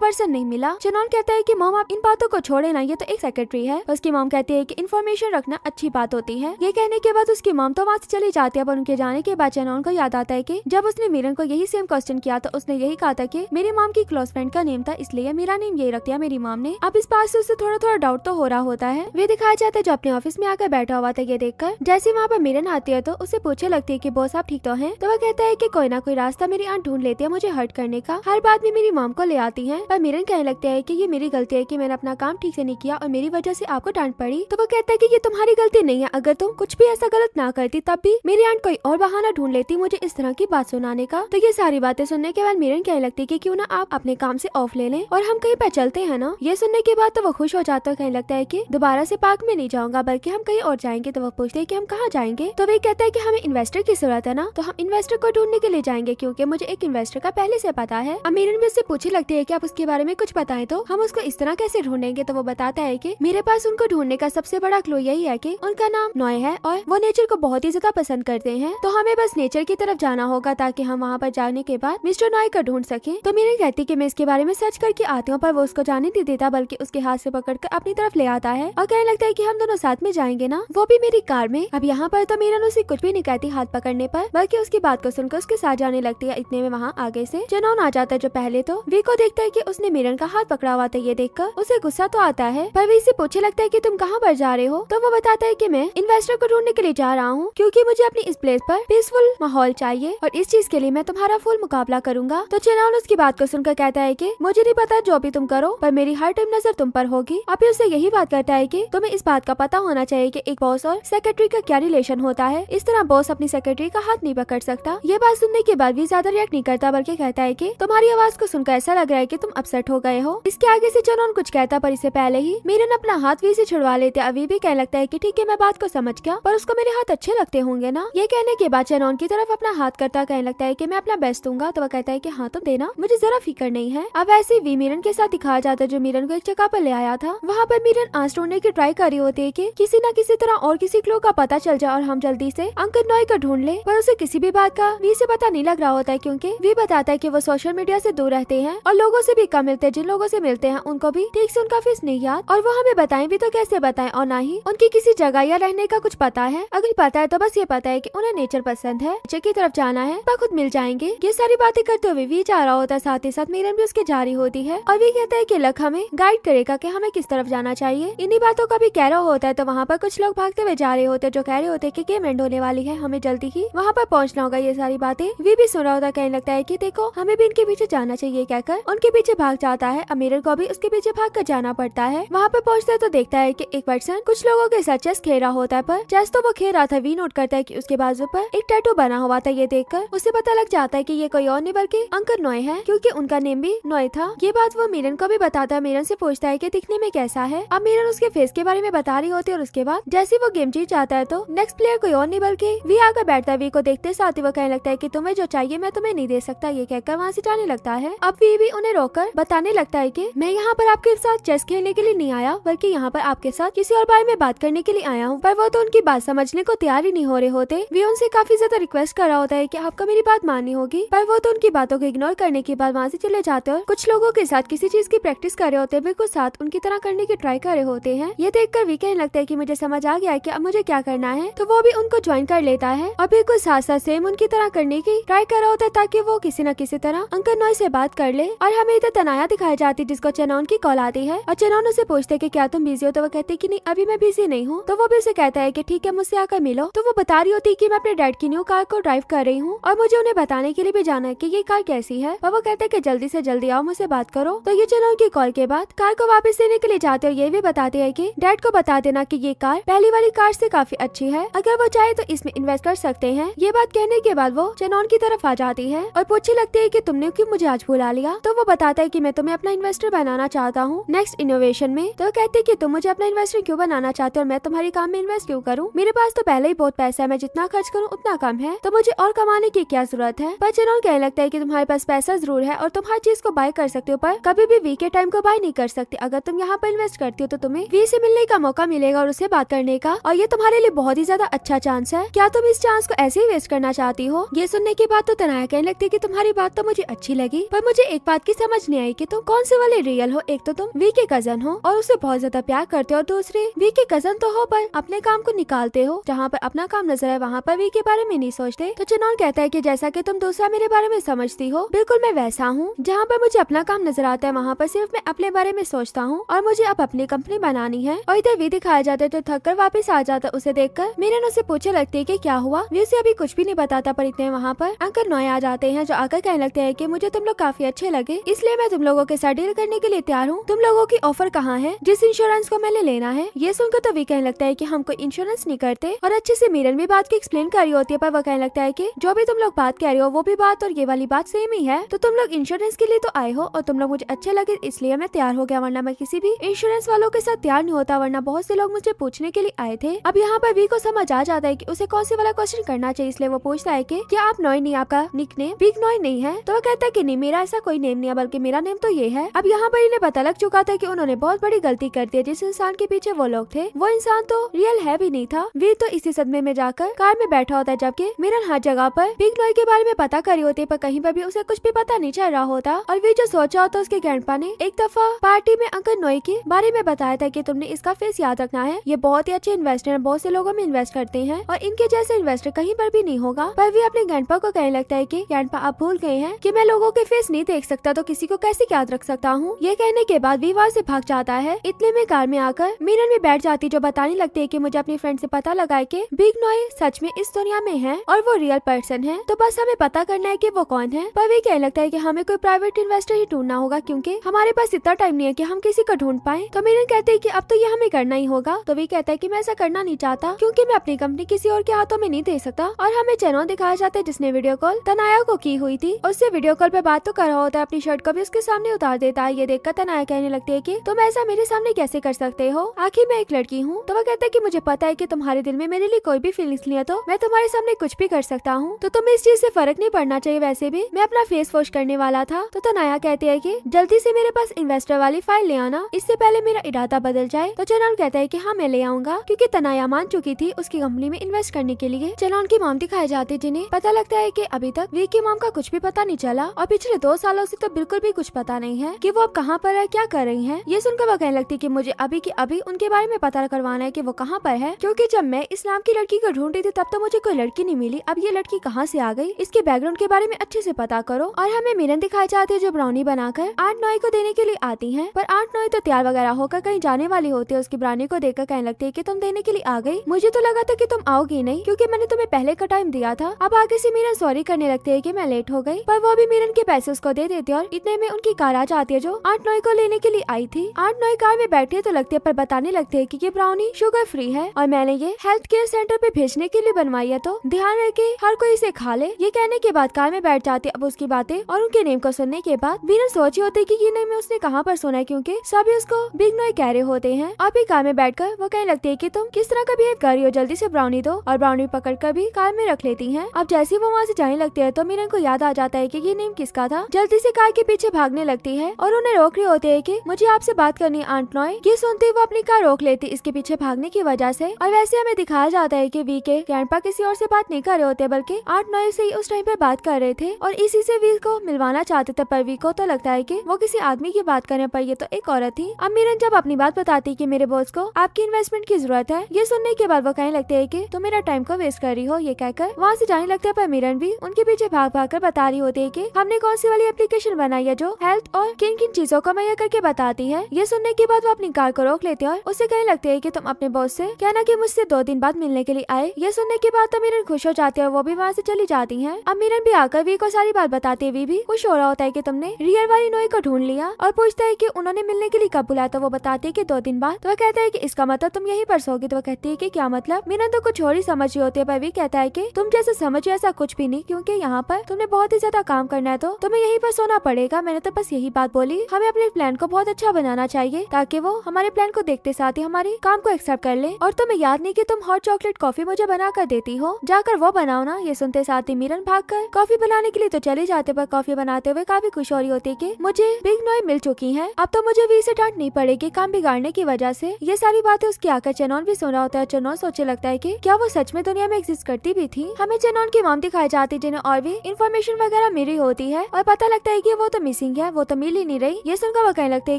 पर्सन नहीं मिला चुनौन कहता है की मोम आप इन बातों को छोड़े ना ये तो एक सेक्रेटरी है उसकी मोम कहती है की इन्फॉर्मेशन रखना अच्छी बात होती है ये कहने के बाद उसकी मोम तो वहाँ से चली जाती है पर उनके जाने के बाद चनौन को याद आता है की जब उसने मिरन को यही सेम क्वेश्चन किया तो उसने यही कहा था की मेरी मोम की क्लोज फ्रेंड का नेम था इसलिए मेरा नेम यही रख दिया मेरी मोम ने अब इस बात से उसे थोड़ा थोड़ा डाउट तो हो रहा होता है वे दिखाया जाता है जो अपने ऑफिस में आकर बैठा हुआ था ये देखकर जैसे वहाँ पर मिरन आती है तो उसे पूछे लगती है की बॉस आप ठीक तो है तो वह कहता है की कोई ना कोई रास्ता मेरी आंट ढूंढ लेती है मुझे हर्ट करने का हर बात में मेरी मॉम को ले आती है पर मिरन कहने लगता है की ये मेरी गलती है की मैंने अपना काम ठीक ऐसी नहीं किया और मेरी वजह ऐसी आपको डांट पड़ी तो वो कहता है की ये तुम्हारी गलती नहीं है अगर तुम कुछ भी ऐसा गलत ना करती तब भी मेरी आंट कोई और बहाना ढूंढ लेती मुझे इस तरह की बात सुनाने का तो ये सारी बातें सुनने के बाद मिरन कहने लगती की क्यूँ ना आप अपने काम ऐसी ऑफ ले लें और हम कहीं पर चलते हैं ना ये सुनने के बाद तो वो खुश हो जाता है कहने लगता है की दोबारा से पार्क में नहीं जाऊंगा बल्कि हम कहीं और जाएंगे तो वो पूछते हैं कि हम कहाँ जाएंगे तो वे कहता है कि हमें इन्वेस्टर की जरूरत है ना तो हम इन्वेस्टर को ढूंढने के लिए जाएंगे क्योंकि मुझे एक इन्वेस्टर का पहले से पता है अमीरन भी उससे पूछी लगती है की आप उसके बारे में कुछ बताए तो हम उसको इस तरह कैसे ढूंढेंगे तो वो बताता है की मेरे पास उनको ढूंढने का सबसे बड़ा क्लो यही है की उनका नाम नोए है और वो नेचर को बहुत ही ज्यादा पसंद करते हैं तो हमें बस नेचर की तरफ जाना होगा ताकि हम वहाँ पर जाने के बाद मिस्टर नोए का ढूंढ सके तो मेरे कहती की मैं इसके बारे में सर्च करके आती हूँ पर वो उसको जाने नहीं देता बल्कि उसके हाथ से पकड़कर अपनी तरफ ले आता है और कहने लगता है की हम दोनों साथ में जाएंगे ना वो भी मेरी कार में अब यहाँ पर तो मीरन उसे कुछ भी नहीं कहती हाथ पकड़ने पर बल्कि उसकी बात को सुनकर उसके साथ जाने लगती है इतने में वहाँ आगे से जनौन आ जाता है जो पहले तो वी को देखता है कि उसने मीरन का हाथ पकड़ा हुआ था ये देखकर उसे गुस्सा तो आता है पर वी से पूछे लगता है कि तुम कहाँ पर जा रहे हो तो वो बताता है कि मैं इन्वेस्टर को ढूंढने के लिए जा रहा हूँ क्योंकि मुझे अपनी इस प्लेस पर पीसफुल माहौल चाहिए और इस चीज के लिए मैं तुम्हारा फुल मुकाबला करूंगा तो चेनौन उसकी बात को सुनकर कहता है की मुझे नहीं पता जो भी तुम करो पर मेरी हर टाइम नजर तुम पर होगी अभी उसे यही बात कहता है की थी तुम्हें इस बात का पता होना चाहिए की एक बॉस और सेक्रेटरी का क्या रिलेशन होता है इस तरह बॉस अपनी सेक्रेटरी का हाथ नहीं पकड़ सकता ये बात सुनने के बाद भी ज्यादा रिएक्ट नहीं करता बल्कि कहता है की तुम्हारी आवाज को सुनकर ऐसा लग रहा है की तुम अपसेट हो गए हो इसके आगे ऐसी चरण कुछ कहता पर इससे पहले ही मीरन अपना हाथ वी से छुड़वा लेते अभी भी कह लगता है की ठीक है मैं बात को समझ गया पर उसको मेरे हाथ अच्छे लगते होंगे ना ये कहने के बाद चेनौन की तरफ अपना हाथ करता कहने लगता है की मैं अपना बेस्ट दूंगा तो वह कहता है की हाँ तुम देना मुझे जरा फिक्र नहीं है अब ऐसे वी मीरन के साथ दिखाया जाता है जो मीरन को एक जगह पर ले आया था वहाँ पर मीरन आंस तोड़ने से ट्राई कर रही होती है कि किसी न किसी तरह और किसी क्लो का पता चल जाए और हम जल्दी से अंकल नॉय को ढूंढ ले पर उसे किसी भी बात का वी से पता नहीं लग रहा होता है क्योंकि वी बताता है कि वो सोशल मीडिया से दूर रहते हैं और लोगों से भी कम मिलते हैं जिन लोगों से मिलते हैं उनको भी ठीक से उनका फीस नहीं याद और वो हमें बताए भी तो कैसे बताए और ना ही उनकी किसी जगह या रहने का कुछ पता है अगर पता है तो बस ये पता है की उन्हें नेचर पसंद है नीचे की तरफ जाना है वह खुद मिल जाएंगे ये सारी बातें करते हुए वी जा रहा होता है साथ ही साथ मेरन भी उसके जारी होती है और वी कहता है की लक हमें गाइड करेगा की हमें किस तरफ जाना चाहिए इन्हीं बातों तो कभी रहा होता है तो वहाँ पर कुछ लोग भागते हुए जा रहे होते जो कह रहे होते कि गेम एंड होने वाली है हमें जल्दी ही वहाँ पर पहुँचना होगा ये सारी बातें वी भी सुन रहा होता कहने लगता है की देखो हमें भी इनके पीछे जाना चाहिए कहकर उनके पीछे भाग जाता है अमीर को भी उसके पीछे भाग कर जाना पड़ता है वहाँ पर पहुँचता है तो देखता है की एक पर्सन कुछ लोगों के साथ चेस खेल रहा होता है पर चेस तो वो खेल रहा था वी नोट करता है की उसके बाजू पर एक टैटू बना हुआ था ये कर उसे पता लग जाता है की ये कोई और नहीं बल्कि अंकल नोए है क्यूँकी उनका नेम भी नोए था ये बात वो मीरन को भी बताता है मीरन से पूछता है की दिखने में कैसा है अब मीरन उसके फेस चेस के बारे में बता रही होती है और उसके बाद जैसे वो गेम जीत जाता है तो नेक्स्ट प्लेयर कोई और नहीं बल्कि वी आकर बैठता है वी को देखते साथ ही वो कहने लगता है की तुम्हें जो चाहिए मैं तुम्हें नहीं दे सकता ये कहकर वहाँ से जाने लगता है अब वी भी उन्हें रोक बताने लगता है की मैं यहाँ पर आपके साथ चेस खेलने के लिए नहीं आया बल्कि यहाँ पर आपके साथ किसी और बारे में बात करने के लिए आया हूँ पर वो तो उनकी बात समझने को तैयार ही नहीं हो रहे होते वी उनसे काफी ज्यादा रिक्वेस्ट कर रहा होता है की आपको मेरी बात माननी होगी पर वो तो उनकी बातों को इग्नोर करने के बाद वहाँ ऐसी चले जाते और कुछ लोगों के साथ किसी चीज की प्रैक्टिस कर रहे होते हैं बिल्कुल साथ उनकी तरह करने की ट्राई कर रहे होते हैं ये देखकर वीके वीकेंड लगता है कि मुझे समझ आ गया है कि अब मुझे क्या करना है तो वो भी उनको ज्वाइन कर लेता है और बिल्कुल साथ साथ सेम उनकी तरह करने की ट्राई कर रहा होता है ताकि वो किसी न किसी तरह अंकल नॉय ऐसी बात कर ले और हमें इधर तनाया दिखाई जाती जिसको चेनौन की कॉल आती है और चनौन उसे पूछते की क्या तुम बिजी हो तो वो कहते की नहीं अभी मैं बिजी नहीं हूँ तो वो भी उसे कहता है की ठीक है मुझसे आकर मिलो तो वो बता रही होती की मैं अपने डैड की न्यू कार को ड्राइव कर रही हूँ और मुझे उन्हें बताने के लिए भी जाना है की ये कार कैसी है और वो कहते हैं की जल्दी ऐसी जल्दी आओ मुझसे बात करो तो ये चनौन की कॉल के बाद कार को वापस देने के लिए जाते और ये भी बताते हैं की डैड को बता देना कि ये कार पहली वाली कार से काफी अच्छी है अगर वो चाहे तो इसमें इन्वेस्ट कर सकते हैं ये बात कहने के बाद वो जेनॉन की तरफ आ जाती है और पूछी लगती है की तुमने क्यूँ मुझे आज बुला लिया तो वो बताता है कि मैं तुम्हें अपना इन्वेस्टर बनाना चाहता हूँ नेक्स्ट इनोवेशन में तो है की तुम मुझे अपना इन्वेस्टर क्यूँ बनाना चाहते हो और मैं तुम्हारे काम में इन्वेस्ट क्यूँ करूँ मेरे पास तो पहले ही बहुत पैसा है मैं जितना खर्च करूँ उतना कम है तो मुझे और कमाने की क्या जरूरत है पर जेनॉन कहने लगता है की तुम्हारे पास पैसा जरूर है और तुम हर चीज को बाय कर सकते हो पर कभी भी वी के टाइम को बाय नहीं कर सकते अगर तुम यहाँ पर इन्वेस्ट करती हो तो तुम्हें वी से मिलने का मौका मिलेगा और उससे बात करने का और ये तुम्हारे लिए बहुत ही ज्यादा अच्छा चांस है क्या तुम इस चांस को ऐसे ही वेस्ट करना चाहती हो ये सुनने के बाद तो तनाया कहने लगती की तुम्हारी बात तो मुझे अच्छी लगी पर मुझे एक बात की समझ नहीं आई की तुम कौन से वाले रियल हो एक तो तुम वी के कजन हो और उसे बहुत ज्यादा प्यार करते हो और दूसरे वी के कजन तो हो पर अपने काम को निकालते हो जहाँ पर अपना काम नजर है वहाँ पर वी के बारे में नहीं सोचते तो चुनौन कहता है की जैसा की तुम दूसरा मेरे बारे में समझती हो बिल्कुल मैं वैसा हूँ जहाँ पर मुझे अपना काम नजर आता है वहाँ पर सिर्फ मैं अपने बारे में सोचता हूँ और मुझे अब अपनी कंपनी बनानी नहीं है और इधर भी दिखाया जाता है तो थक कर वापिस आ जाता है उसे देख कर मीरन उसे पूछे लगती है की क्या हुआ वे उसे अभी कुछ भी नहीं बताता पर इतने वहाँ पर अंकल नोए आ जाते हैं जो आकर कहने लगते हैं की मुझे तुम लोग काफी अच्छे लगे इसलिए मैं तुम लोगों के साथ डील करने के लिए तैयार हूँ तुम लोगों की ऑफर कहाँ है जिस इंश्योरेंस को मैंने लेना है ये सुनकर तो वे कहने लगता है की हमको इंश्योरेंस नहीं करते और अच्छे से मीरन भी बात की एक्सप्लेन कर रही होती है पर वह कहने लगता है की जो भी तुम लोग बात कह रहे हो वो भी बात और ये वाली बात सेम ही है तो तुम लोग इंश्योरेंस के लिए तो आए हो और तुम लोग मुझे अच्छे लगे इसलिए मैं तैयार हो गया वरना मैं किसी भी इंश्योरेंस वालों के साथ तैयार नहीं होता वरना बहुत से लोग मुझे पूछने के लिए आए थे अब यहाँ पर वी को समझ आ जाता है की उसे कौन सी वाला क्वेश्चन करना चाहिए इसलिए वो पूछता है कि क्या आप नॉय नहीं आपका निक नेम बिग नॉय नहीं है तो वो कहता है की नहीं मेरा ऐसा कोई नेम नहीं है बल्कि मेरा नेम तो ये है अब यहाँ पर इन्हें पता लग चुका था की उन्होंने बहुत बड़ी गलती कर दी जिस इंसान के पीछे वो लोग थे वो इंसान तो रियल है भी नहीं था वीर तो इसी सदमे में जाकर कार में बैठा होता है जबकि मिरन हर जगह पर बिग नॉय के बारे में पता करी होती है पर कहीं पर भी उसे कुछ भी पता नहीं चल रहा होता और वीर जो सोचा होता उसके ग्रैंडपा ने एक दफा पार्टी में अंकल नोई के बारे में बताया था की तुम आपने इसका फेस याद रखना है ये बहुत ही अच्छे इन्वेस्टर है बहुत से लोगों में इन्वेस्ट करते हैं और इनके जैसे इन्वेस्टर कहीं पर भी नहीं होगा पर भी अपने गैंडपा को कहने लगता है की गैंडपा आप भूल गए हैं की मैं लोगो के फेस नहीं देख सकता तो किसी को कैसे याद रख सकता हूँ ये कहने के बाद भी वहाँ ऐसी भाग जाता है इतने में कार में आकर मीरन में बैठ जाती जो बताने लगती है की मुझे अपनी फ्रेंड ऐसी पता लगा के बिग नॉय सच में इस दुनिया में है और वो रियल पर्सन है तो बस हमें पता करना है की वो कौन है पर भी कहने लगता है की हमें कोई प्राइवेट इन्वेस्टर ही ढूंढना होगा क्यूँकी हमारे पास इतना टाइम नहीं है की हम किसी को ढूंढ पाए तो मिरन कहते हैं की अब तो ये हमें करना ही होगा तो वे कहता है की मैं ऐसा करना नहीं चाहता क्यूँकी मैं अपनी कंपनी किसी और के हाथों में नहीं दे सकता और हमें चैनल दिखाया जाता है जिसने वीडियो कॉल तनाया को की हुई थी उससे वीडियो कॉल पे बात तो कर रहा होता है अपनी शर्ट को भी उसके सामने उतार देता है ये देखकर तनाया कहने लगती है की तुम ऐसा मेरे सामने कैसे कर सकते हो आखिर मैं एक लड़की हूँ तो वह कहता है की मुझे पता है की तुम्हारे दिल में मेरे लिए कोई भी फीलिंग नहीं है तो मैं तुम्हारे सामने कुछ भी कर सकता हूँ तो तुम्हें इस चीज ऐसी फर्क नहीं पड़ना चाहिए वैसे भी मैं अपना फेस वॉश करने वाला था तो तनाया कहते हैं की जल्दी ऐसी मेरे पास इन्वेस्टर वाली फाइल ले आना इससे पहले मेरा इरादा बदल जाए जाए तो जलाल कहता है की हाँ मैं ले आऊंगा क्यूँकी तनाया मान चुकी थी उसकी कंपनी में इन्वेस्ट करने के लिए जलाल की माम दिखाए जाते जिन्हें पता लगता है की अभी तक वी की माम का कुछ भी पता नहीं चला और पिछले दो सालों ऐसी तो बिल्कुल भी कुछ पता नहीं है की वो अब कहाँ पर है क्या कर रही है ये सुनकर वह कहने लगती की मुझे अभी की अभी उनके बारे में पता करवाना है की वो कहाँ पर है क्यूँकी जब मैं इस नाम की लड़की को ढूंढ रही थी तब तो मुझे कोई लड़की नहीं मिली अब ये लड़की कहाँ ऐसी आ गई इसके बैकग्राउंड के बारे में अच्छे से पता करो और हमें मिलन दिखाई जाती है जो ब्राउनी बनाकर आठ नोई को देने के लिए आती है पर आठ नोई तो तैयार वगैरह होकर कहीं जाने वाली होती है उसकी ब्रानी को देखकर कहने लगती है की तुम देने के लिए आ गई मुझे तो लगा था की तुम आओगी नहीं क्यूँकी मैंने तुम्हें पहले का टाइम दिया था अब आगे ऐसी मीरन सॉरी करने लगती है की मैं लेट हो गयी पर वो भी मीरन के पैसे उसको दे देती है और इतने में उनकी कार आ जाती है जो आठ नोई को लेने के लिए आई थी आठ नोई कार में बैठी है तो लगती है पर बताने लगती है की ये ब्राउनी शुगर फ्री है और मैंने ये हेल्थ केयर सेंटर पे भेजने के लिए बनवाई है तो ध्यान रखे हर कोई इसे खा ले ये कहने के बाद कार में बैठ जाती है अब उसकी बातें और उनके नेम को सुनने के बाद मीरन सोची होती है की ये नेम उसने कहाँ पर सुना है क्यूँकी सभी उसको बिग नोई कह रहे होते हैं हैं आप ही कार में बैठकर वो कहने लगती है कि तुम किस तरह का बिहेव कर रही हो जल्दी से ब्राउनी दो और ब्राउनी पकड़ कर भी कार में रख लेती है अब जैसे वो वहाँ से जाने लगती है तो मीरन को याद आ जाता है की ये नेम किसका था जल्दी से कार के पीछे भागने लगती है और उन्हें रोक रही होती है की मुझे आपसे बात करनी आंट नॉय ये सुनते वो अपनी कार रोक लेती इसके पीछे भागने की वजह ऐसी और वैसे हमें दिखाया जाता है की वी के कैंपा किसी और ऐसी बात नहीं कर रहे होते बल्कि आंट नॉय से उस टाइम पर बात कर रहे थे और इसी से वी को मिलवाना चाहते थे पर वी को तो लगता है की वो किसी आदमी की बात करने पर ये तो एक औरत थी अब मीरन जब अपनी बात बताती बताती की मेरे बॉस को आपकी इन्वेस्टमेंट की जरूरत है ये सुनने के बाद वो कहने लगते है की तुम मेरा टाइम को वेस्ट कर रही हो ये कहकर वहाँ ऐसी जाने लगता है मिरन भी उनके पीछे भाग भाग कर बता रही होती है की हमने कौन सी वाली एप्लीकेशन बनाई है जो हेल्थ और किन किन चीजों को मुहैया करके बताती है ये सुनने के बाद वो अपनी कार को रोक लेते हैं और उसे कहने लगते है की तुम अपने बॉस ऐसी कहना की मुझसे दो दिन बाद मिलने के लिए आए ये सुनने के बाद तो मिरन खुश हो जाती है वो भी वहाँ ऐसी चली जाती है अब मिरन भी आकर वी को सारी बात बताते हुए भी खुश हो रहा होता है की तुमने रियर वाली नोई को ढूंढ लिया और पूछता है की उन्होंने मिलने के लिए कब बुलाया तो वो बताती है की दो दिन दिन बाद तो वह कहता है की इसका मतलब तुम यही पर सोगे तो वह कहती है की क्या मतलब मीना तो कुछ और ही समझ रही होती है पर भी कहता है की तुम जैसे समझ ऐसा कुछ भी नहीं क्यूँकी यहाँ पर तुमने बहुत ही ज्यादा काम करना है तो तुम्हें यही पर सोना पड़ेगा मैंने तो बस यही बात बोली हमें अपने प्लान को बहुत अच्छा बनाना चाहिए ताकि वो हमारे प्लान को देखते साथ ही हमारे काम को एक्सेप्ट कर ले और तुम्हें याद नहीं की तुम हॉट चॉकलेट कॉफी मुझे बना कर देती हो जाकर वो बनाओ ना ये सुनते साथ ही मीरन भाग कर कॉफी बनाने के लिए तो चले जाते पर कॉफी बनाते हुए काफी खुश हो रही होती की मुझे बिग नॉय मिल चुकी है अब तो मुझे वी से डांट नहीं पड़ेगी काम बिगाड़ने की की वजह से ये सारी बातें उसकी आकर चेनौन भी सुन रहा होता है चेनौन सोचने लगता है की क्या वो सच में दुनिया में एग्जिस्ट करती भी थी हमें चेनौन की मॉम दिखाई जाती जिन्हें और भी इन्फॉर्मेशन वगैरह मिली होती है और पता लगता है की वो तो मिसिंग है वो तो मिल ही नहीं रही ये सुनकर वो कहने लगते है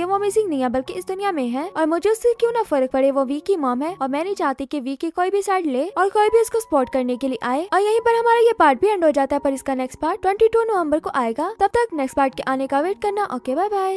की वो मिसिंग नहीं है बल्कि इस दुनिया में है और मुझे उससे क्यों ना फर्क पड़े वो वी की मॉम है और मैं नहीं चाहती की वी की कोई भी साइड ले और कोई भी उसको सपोर्ट करने के लिए आए और यहीं पर हमारा ये पार्ट भी एंड हो जाता है पर इसका नेक्स्ट पार्ट टू नवंबर को आएगा तब तक नेक्स्ट पार्ट के आने का वेट करना ओके बाय बाय